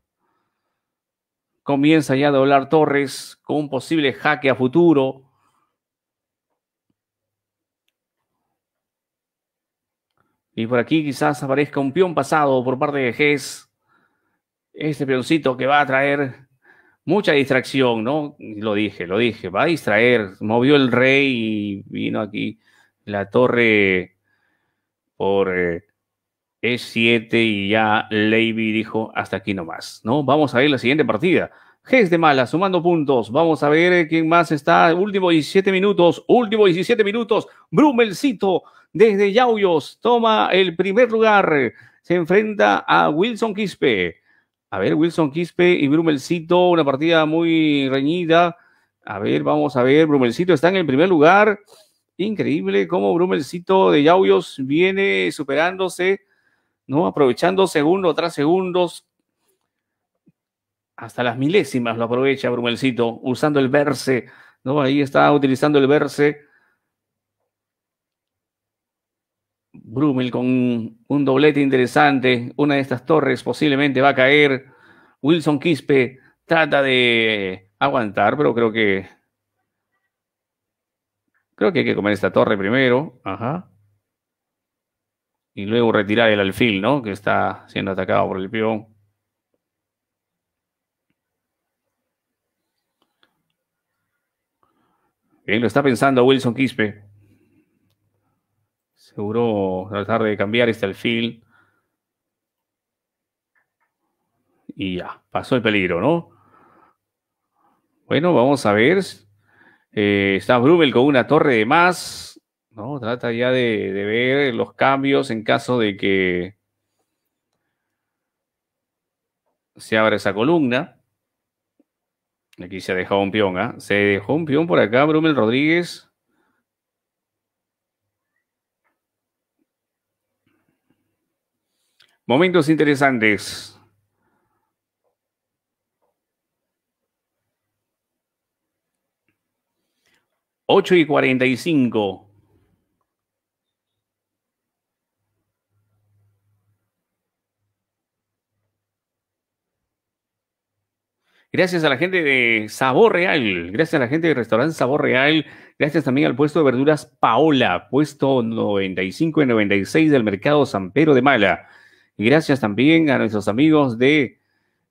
Comienza ya a doblar torres con un posible jaque a futuro. Y por aquí quizás aparezca un peón pasado por parte de Gess. Este peoncito que va a traer mucha distracción, ¿no? Lo dije, lo dije, va a distraer. Movió el rey y vino aquí la torre por E7 eh, e y ya Levy dijo hasta aquí nomás, ¿no? Vamos a ver la siguiente partida. Gess de mala, sumando puntos. Vamos a ver quién más está. Último 17 minutos, último 17 minutos. Brumelcito desde Yauyos toma el primer lugar. Se enfrenta a Wilson Quispe. A ver, Wilson Quispe y Brumelcito, una partida muy reñida. A ver, vamos a ver, Brumelcito está en el primer lugar. Increíble cómo Brumelcito de Yauyos viene superándose, ¿no? Aprovechando segundo tras segundos. Hasta las milésimas lo aprovecha Brumelcito, usando el verse, ¿no? Ahí está utilizando el verse Brumel con un doblete interesante. Una de estas torres posiblemente va a caer. Wilson Quispe trata de aguantar, pero creo que. Creo que hay que comer esta torre primero. Ajá. Y luego retirar el alfil, ¿no? Que está siendo atacado por el peón. Bien, lo está pensando Wilson Quispe. Seguro tratar de cambiar este alfil. Y ya, pasó el peligro, ¿no? Bueno, vamos a ver. Eh, está Brumel con una torre de más. ¿no? Trata ya de, ver los cambios en caso de que se abra esa columna. Aquí se ha dejado un peón, ¿ah? Se dejó un peón por acá, Brumel Rodríguez. Momentos interesantes. Ocho y cuarenta y cinco. Gracias a la gente de Sabor Real, gracias a la gente del restaurante Sabor Real, gracias también al puesto de verduras Paola, puesto 95 y 96 del mercado San Pedro de Mala gracias también a nuestros amigos de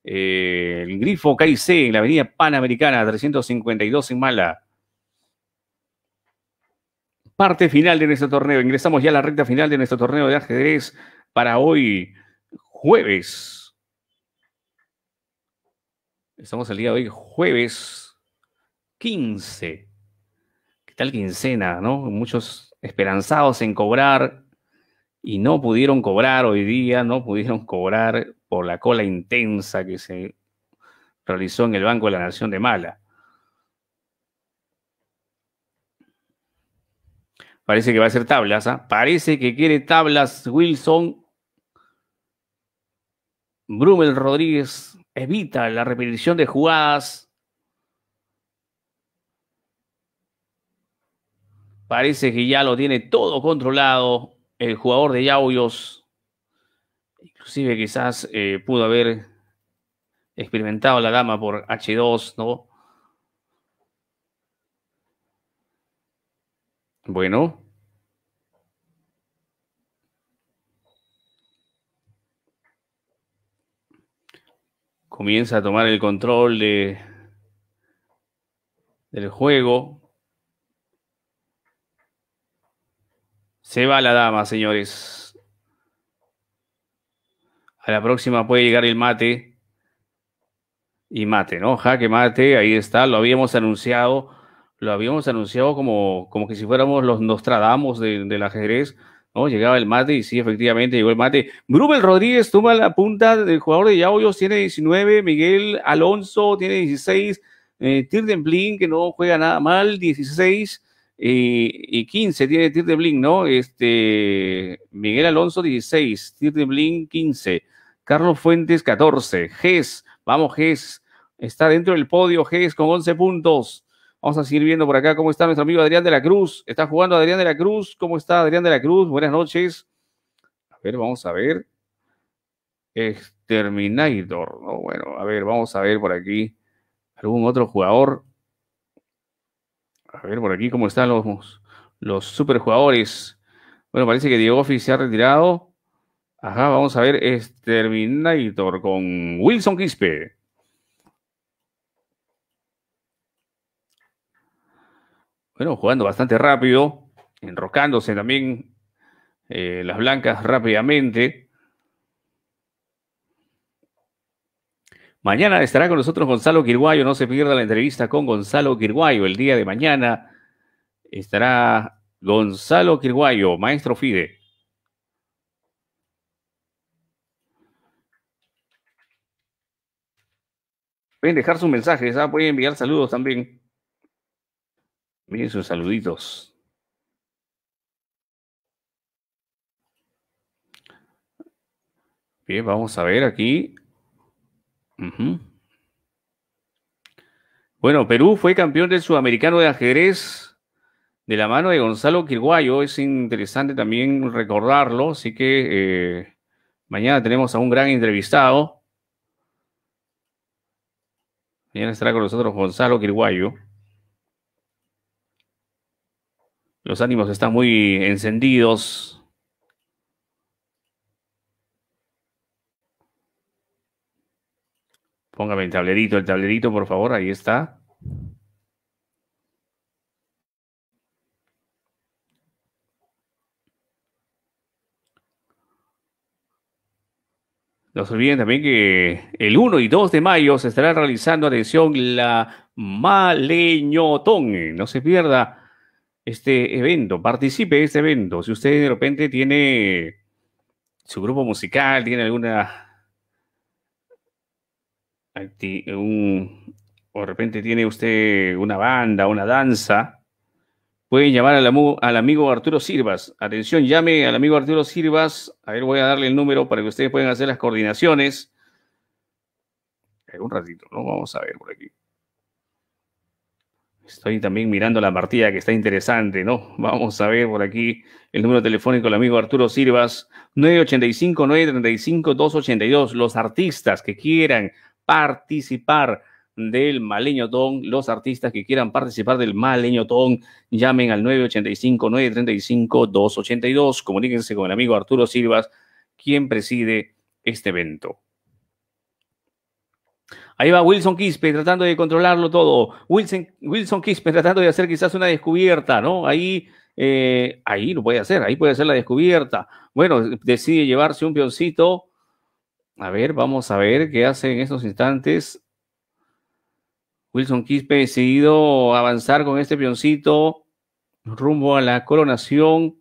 eh, el Grifo KIC en la Avenida Panamericana 352 en Mala. Parte final de nuestro torneo. Ingresamos ya a la recta final de nuestro torneo de ajedrez para hoy, jueves. Estamos el día de hoy, jueves 15. ¿Qué tal quincena, no? Muchos esperanzados en cobrar y no pudieron cobrar hoy día, no pudieron cobrar por la cola intensa que se realizó en el Banco de la Nación de Mala. Parece que va a ser tablas, ¿ah? Parece que quiere tablas Wilson. Brumel Rodríguez evita la repetición de jugadas. Parece que ya lo tiene todo controlado el jugador de Yauyos, inclusive quizás eh, pudo haber experimentado la dama por H2, ¿no? Bueno. Comienza a tomar el control de, del juego. Se va la dama, señores. A la próxima puede llegar el mate. Y mate, ¿no? Jaque mate, ahí está, lo habíamos anunciado. Lo habíamos anunciado como, como que si fuéramos los Nostradamos del ajedrez. ¿no? Llegaba el mate y sí, efectivamente llegó el mate. Brubel Rodríguez toma la punta del jugador de Yaoyos, tiene 19, Miguel Alonso tiene 16, eh, Blin, que no juega nada mal, 16, y, 15 tiene Tir de Blin, ¿no? Este, Miguel Alonso 16, Tir de Blin 15, Carlos Fuentes 14, Ges, vamos Ges, está dentro del podio Ges con 11 puntos. Vamos a seguir viendo por acá cómo está nuestro amigo Adrián de la Cruz. Está jugando Adrián de la Cruz. ¿Cómo está Adrián de la Cruz? Buenas noches. A ver, vamos a ver. Exterminator. ¿no? Bueno, a ver, vamos a ver por aquí. ¿Algún otro jugador? A ver por aquí cómo están los, los superjugadores. Bueno, parece que Diego se ha retirado. Ajá, vamos a ver Exterminator con Wilson Quispe. Bueno, jugando bastante rápido, enrocándose también eh, las blancas rápidamente. Mañana estará con nosotros Gonzalo Quirguayo. No se pierda la entrevista con Gonzalo Quirguayo. El día de mañana estará Gonzalo Quirguayo, maestro FIDE. Pueden dejar sus mensaje, ah, pueden enviar saludos también. Miren sus saluditos. Bien, vamos a ver aquí. Bueno, Perú fue campeón del sudamericano de ajedrez de la mano de Gonzalo Kirguayo Es interesante también recordarlo, así que eh, mañana tenemos a un gran entrevistado. Mañana estará con nosotros Gonzalo Kirguayo Los ánimos están muy encendidos. Póngame el tablerito, el tablerito, por favor, ahí está. No se olviden también que el 1 y 2 de mayo se estará realizando, atención, la Maleñotón. No se pierda este evento, participe de este evento. Si usted de repente tiene su grupo musical, tiene alguna o de repente tiene usted una banda, una danza, pueden llamar al, amigo Arturo Sirvas. Atención, llame al amigo Arturo Sirvas. A ver, voy a darle el número para que ustedes puedan hacer las coordinaciones. un ratito, ¿no? Vamos a ver por aquí. Estoy también mirando la partida que está interesante, ¿no? Vamos a ver por aquí el número telefónico del amigo Arturo Sirvas, 985-935-282. Los artistas que quieran participar del Maleñotón. Los artistas que quieran participar del Maleñotón, llamen al 985-935-282. Comuníquense con el amigo Arturo Silvas, quien preside este evento. Ahí va Wilson Quispe tratando de controlarlo todo. Wilson, Wilson Quispe tratando de hacer quizás una descubierta, ¿no? Ahí, eh, ahí lo puede hacer, ahí puede hacer la descubierta. Bueno, decide llevarse un pioncito a ver, vamos a ver qué hace en estos instantes. Wilson Quispe decidido avanzar con este pioncito rumbo a la coronación.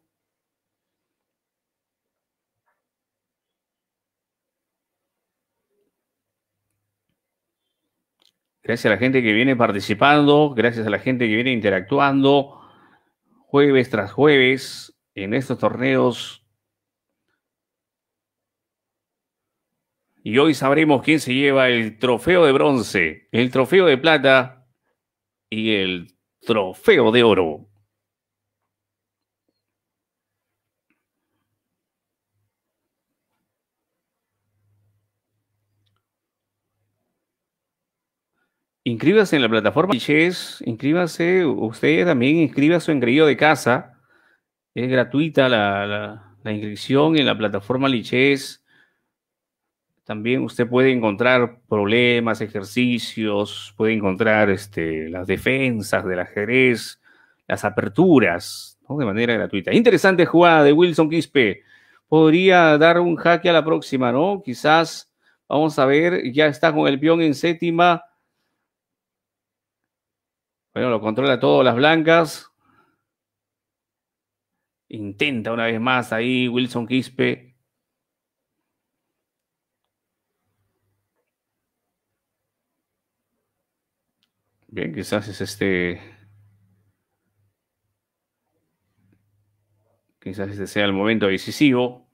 Gracias a la gente que viene participando, gracias a la gente que viene interactuando jueves tras jueves en estos torneos Y hoy sabremos quién se lleva el trofeo de bronce, el trofeo de plata y el trofeo de oro. Inscríbase en la plataforma Chess, inscríbase, usted también inscriba su engreído de casa. Es gratuita la, la, inscripción en la plataforma Liches también usted puede encontrar problemas, ejercicios, puede encontrar este, las defensas del ajedrez, las aperturas, de manera gratuita. Interesante jugada de Wilson Quispe. Podría dar un jaque a la próxima, ¿no? Quizás, vamos a ver, ya está con el peón en séptima. Bueno, lo controla todo las blancas. Intenta una vez más ahí Wilson Quispe Bien, quizás es este. Quizás este sea el momento decisivo.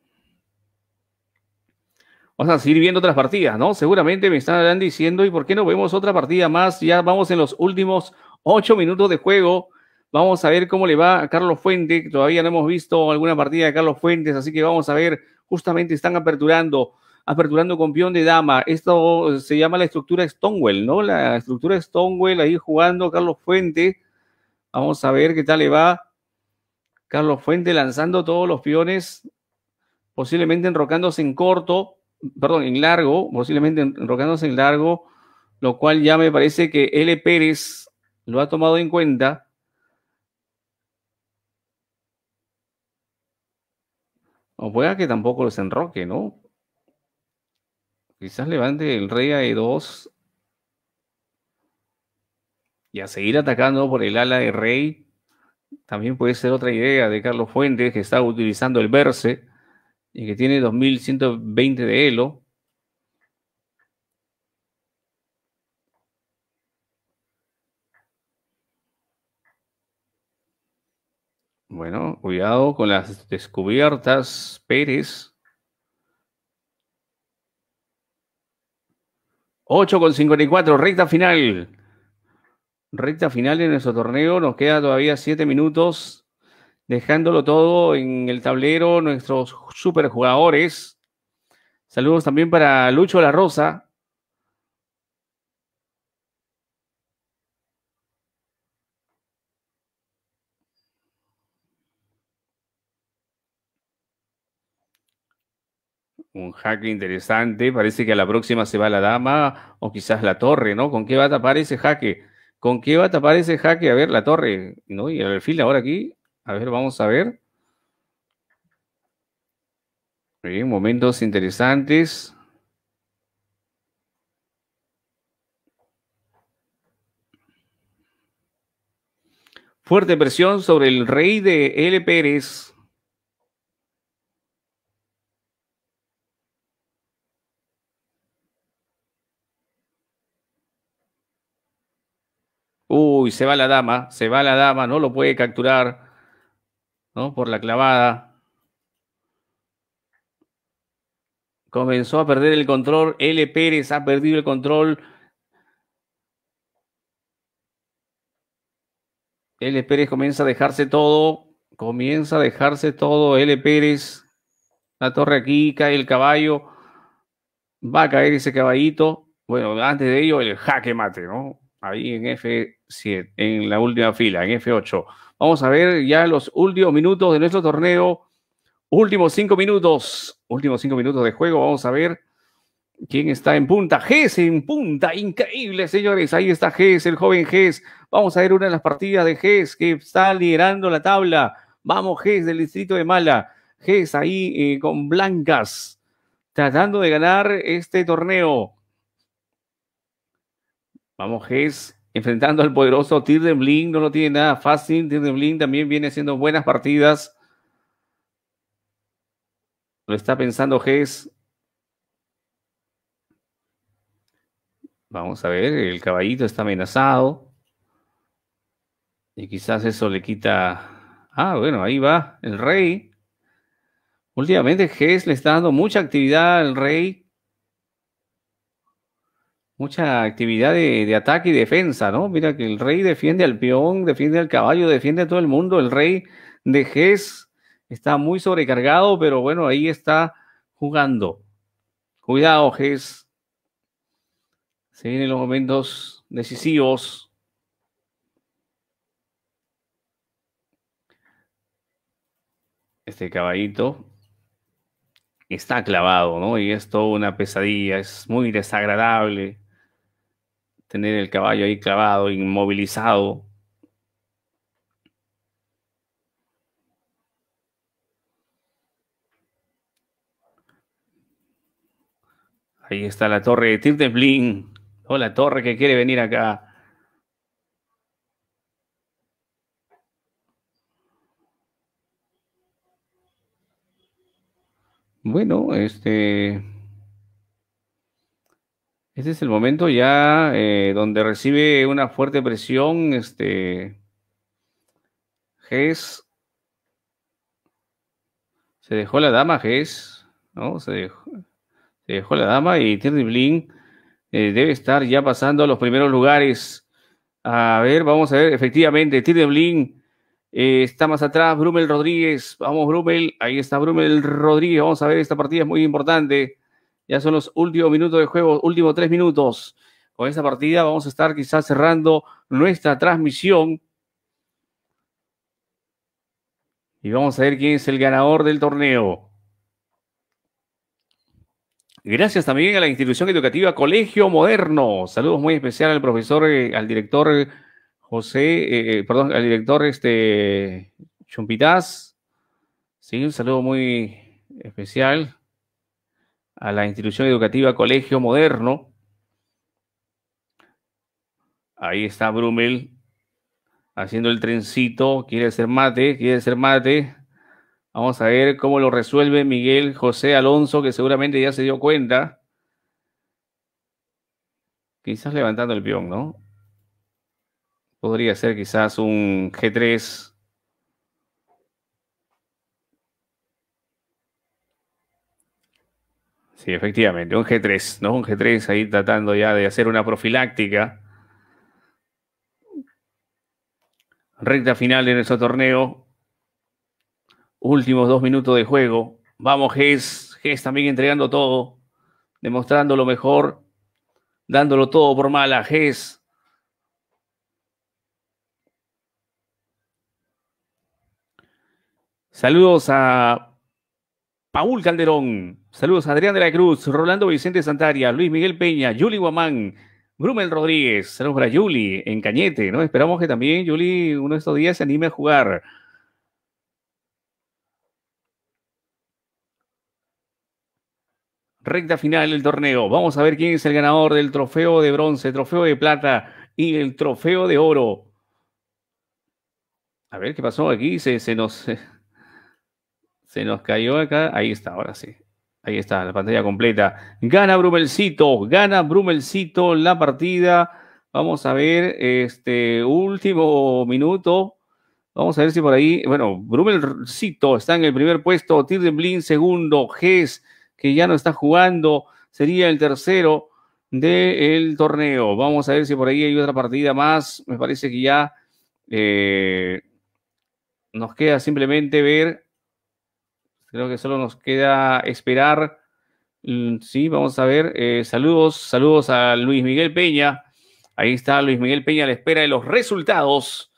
Vamos a seguir viendo otras partidas, ¿no? Seguramente me estarán diciendo, ¿y por qué no vemos otra partida más? Ya vamos en los últimos ocho minutos de juego. Vamos a ver cómo le va a Carlos Fuentes. Todavía no hemos visto alguna partida de Carlos Fuentes, así que vamos a ver. Justamente están aperturando aperturando con peón de dama. Esto se llama la estructura Stonewell, ¿no? La estructura Stonewell ahí jugando Carlos Fuente. Vamos a ver qué tal le va. Carlos Fuente lanzando todos los peones, posiblemente enrocándose en corto, perdón, en largo, posiblemente enrocándose en largo, lo cual ya me parece que L. Pérez lo ha tomado en cuenta. O pueda que tampoco los enroque, ¿no? Quizás levante el rey a E2 y a seguir atacando por el ala de rey. También puede ser otra idea de Carlos Fuentes que está utilizando el verse y que tiene 2120 de elo. Bueno, cuidado con las descubiertas Pérez. 8 con 54, recta final. Recta final en nuestro torneo. Nos queda todavía 7 minutos. Dejándolo todo en el tablero, nuestros superjugadores. Saludos también para Lucho La Rosa, un interesante. Parece que a la próxima se va la dama o quizás la torre, ¿no? ¿Con qué va a tapar ese jaque? ¿Con qué va a tapar ese jaque? A ver, la torre, ¿no? Y el alfil ahora aquí. A ver, vamos a ver. Bien, momentos interesantes. Fuerte presión sobre el rey de L. Pérez. Uy, se va la dama, se va la dama, no lo puede capturar, ¿no? Por la clavada. Comenzó a perder el control. L. Pérez ha perdido el control. L. Pérez comienza a dejarse todo. Comienza a dejarse todo. L. Pérez. La torre aquí, cae el caballo. Va a caer ese caballito. Bueno, antes de ello, el jaque mate, ¿no? Ahí en F en la última fila, en F8. Vamos a ver ya los últimos minutos de nuestro torneo. Últimos cinco minutos, últimos cinco minutos de juego. Vamos a ver quién está en punta. Ges en punta, increíble, señores. Ahí está Ges, el joven Ges. Vamos a ver una de las partidas de Ges que está liderando la tabla. Vamos, Ges del distrito de Mala. Ges ahí eh, con blancas, tratando de ganar este torneo. Vamos, Ges enfrentando al poderoso Tirden Bling, no lo tiene nada fácil. Tirden Bling también viene haciendo buenas partidas. Lo está pensando Gess. Vamos a ver, el caballito está amenazado. Y quizás eso le quita. Ah, bueno, ahí va el rey. Últimamente Gess le está dando mucha actividad al rey mucha actividad de, ataque y defensa, ¿no? Mira que el rey defiende al peón, defiende al caballo, defiende a todo el mundo. El rey de Ges está muy sobrecargado, pero bueno, ahí está jugando. Cuidado, Ges. Se vienen los momentos decisivos. Este caballito está clavado, ¿no? Y es toda una pesadilla, es muy desagradable tener el caballo ahí clavado, inmovilizado. Ahí está la torre de Tirteblin. O la torre que quiere venir acá. Bueno, este. Este es el momento ya eh, donde recibe una fuerte presión, este, Gess, Se dejó la dama, Gess, ¿no? Se dejó, se dejó la dama y Tierney Blin eh, debe estar ya pasando a los primeros lugares. A ver, vamos a ver, efectivamente, Tierney Blin eh, está más atrás, Brumel Rodríguez, vamos Brumel, ahí está Brumel Rodríguez, vamos a ver, esta partida es muy importante. Ya son los últimos minutos de juego, últimos tres minutos. Con esta partida vamos a estar quizás cerrando nuestra transmisión. Y vamos a ver quién es el ganador del torneo. Gracias también a la institución educativa Colegio Moderno. Saludos muy especial al profesor, eh, al director eh, José, eh, perdón, al director este Chumpitaz. Sí, un saludo muy especial a la institución educativa Colegio Moderno. Ahí está Brumel haciendo el trencito, quiere ser mate, quiere ser mate. Vamos a ver cómo lo resuelve Miguel José Alonso, que seguramente ya se dio cuenta. Quizás levantando el peón, ¿no? Podría ser quizás un G3 Sí, efectivamente, un G3, ¿no? Un G3 ahí tratando ya de hacer una profiláctica. Recta final de nuestro torneo. Últimos dos minutos de juego. Vamos, Ges. Ges también entregando todo, demostrando lo mejor, dándolo todo por mala. Ges. Saludos a Paul Calderón, saludos Adrián de la Cruz, Rolando Vicente Santaria, Luis Miguel Peña, Yuli Guamán, Brumel Rodríguez, saludos para Yuli en Cañete, ¿no? Esperamos que también Yuli uno de estos días se anime a jugar. Recta final del torneo. Vamos a ver quién es el ganador del trofeo de bronce, trofeo de plata y el trofeo de oro. A ver qué pasó aquí. Se, se nos. Se nos cayó acá. Ahí está, ahora sí. Ahí está, la pantalla completa. Gana Brumelcito, gana Brumelcito la partida. Vamos a ver, este último minuto. Vamos a ver si por ahí, bueno, Brumelcito está en el primer puesto, Blin segundo, Gess, que ya no está jugando, sería el tercero del torneo. Vamos a ver si por ahí hay otra partida más. Me parece que ya eh, nos queda simplemente ver Creo que solo nos queda esperar. Mm, sí, vamos a ver. Eh, saludos, saludos a Luis Miguel Peña. Ahí está Luis Miguel Peña a la espera de los resultados.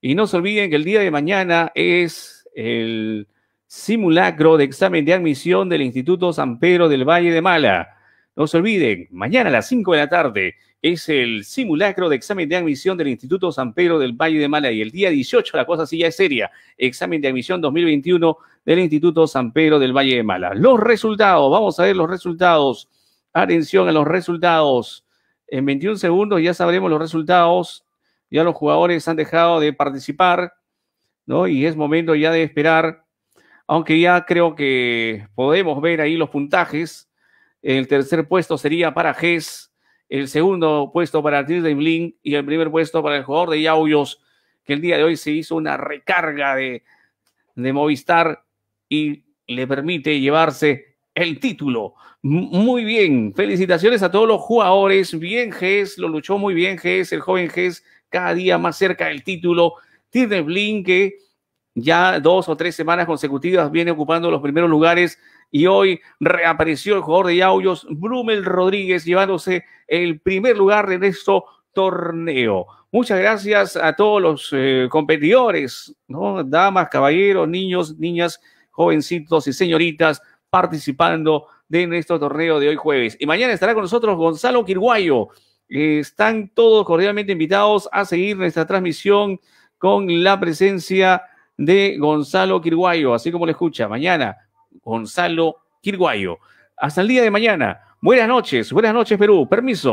Y no se olviden que el día de mañana es el simulacro de examen de admisión del Instituto San Pedro del Valle de Mala. No se olviden, mañana a las 5 de la tarde es el simulacro de examen de admisión del Instituto San Pedro del Valle de Mala y el día 18 la cosa sí ya es seria. Examen de admisión 2021 del Instituto San Pedro del Valle de Mala. Los resultados, vamos a ver los resultados. Atención a los resultados. En 21 segundos ya sabremos los resultados. Ya los jugadores han dejado de participar, ¿no? Y es momento ya de esperar. Aunque ya creo que podemos ver ahí los puntajes el tercer puesto sería para Gess, el segundo puesto para Tilde Blin y el primer puesto para el jugador de Yauyos, que el día de hoy se hizo una recarga de, Movistar y le permite llevarse el título. muy bien, felicitaciones a todos los jugadores. Bien, Gess, lo luchó muy bien, Gess, el joven Gess, cada día más cerca del título. Tilde Blin, que ya dos o tres semanas consecutivas viene ocupando los primeros lugares y hoy reapareció el jugador de Yauyos, Brumel Rodríguez, llevándose el primer lugar en nuestro torneo. Muchas gracias a todos los eh, competidores, ¿no? damas, caballeros, niños, niñas, jovencitos y señoritas participando de nuestro torneo de hoy jueves. Y mañana estará con nosotros Gonzalo Quirguayo. están todos cordialmente invitados a seguir nuestra transmisión con la presencia de Gonzalo Quirguayo, así como le escucha mañana Gonzalo Quirguayo. Hasta el día de mañana. Buenas noches, buenas noches Perú. Permiso.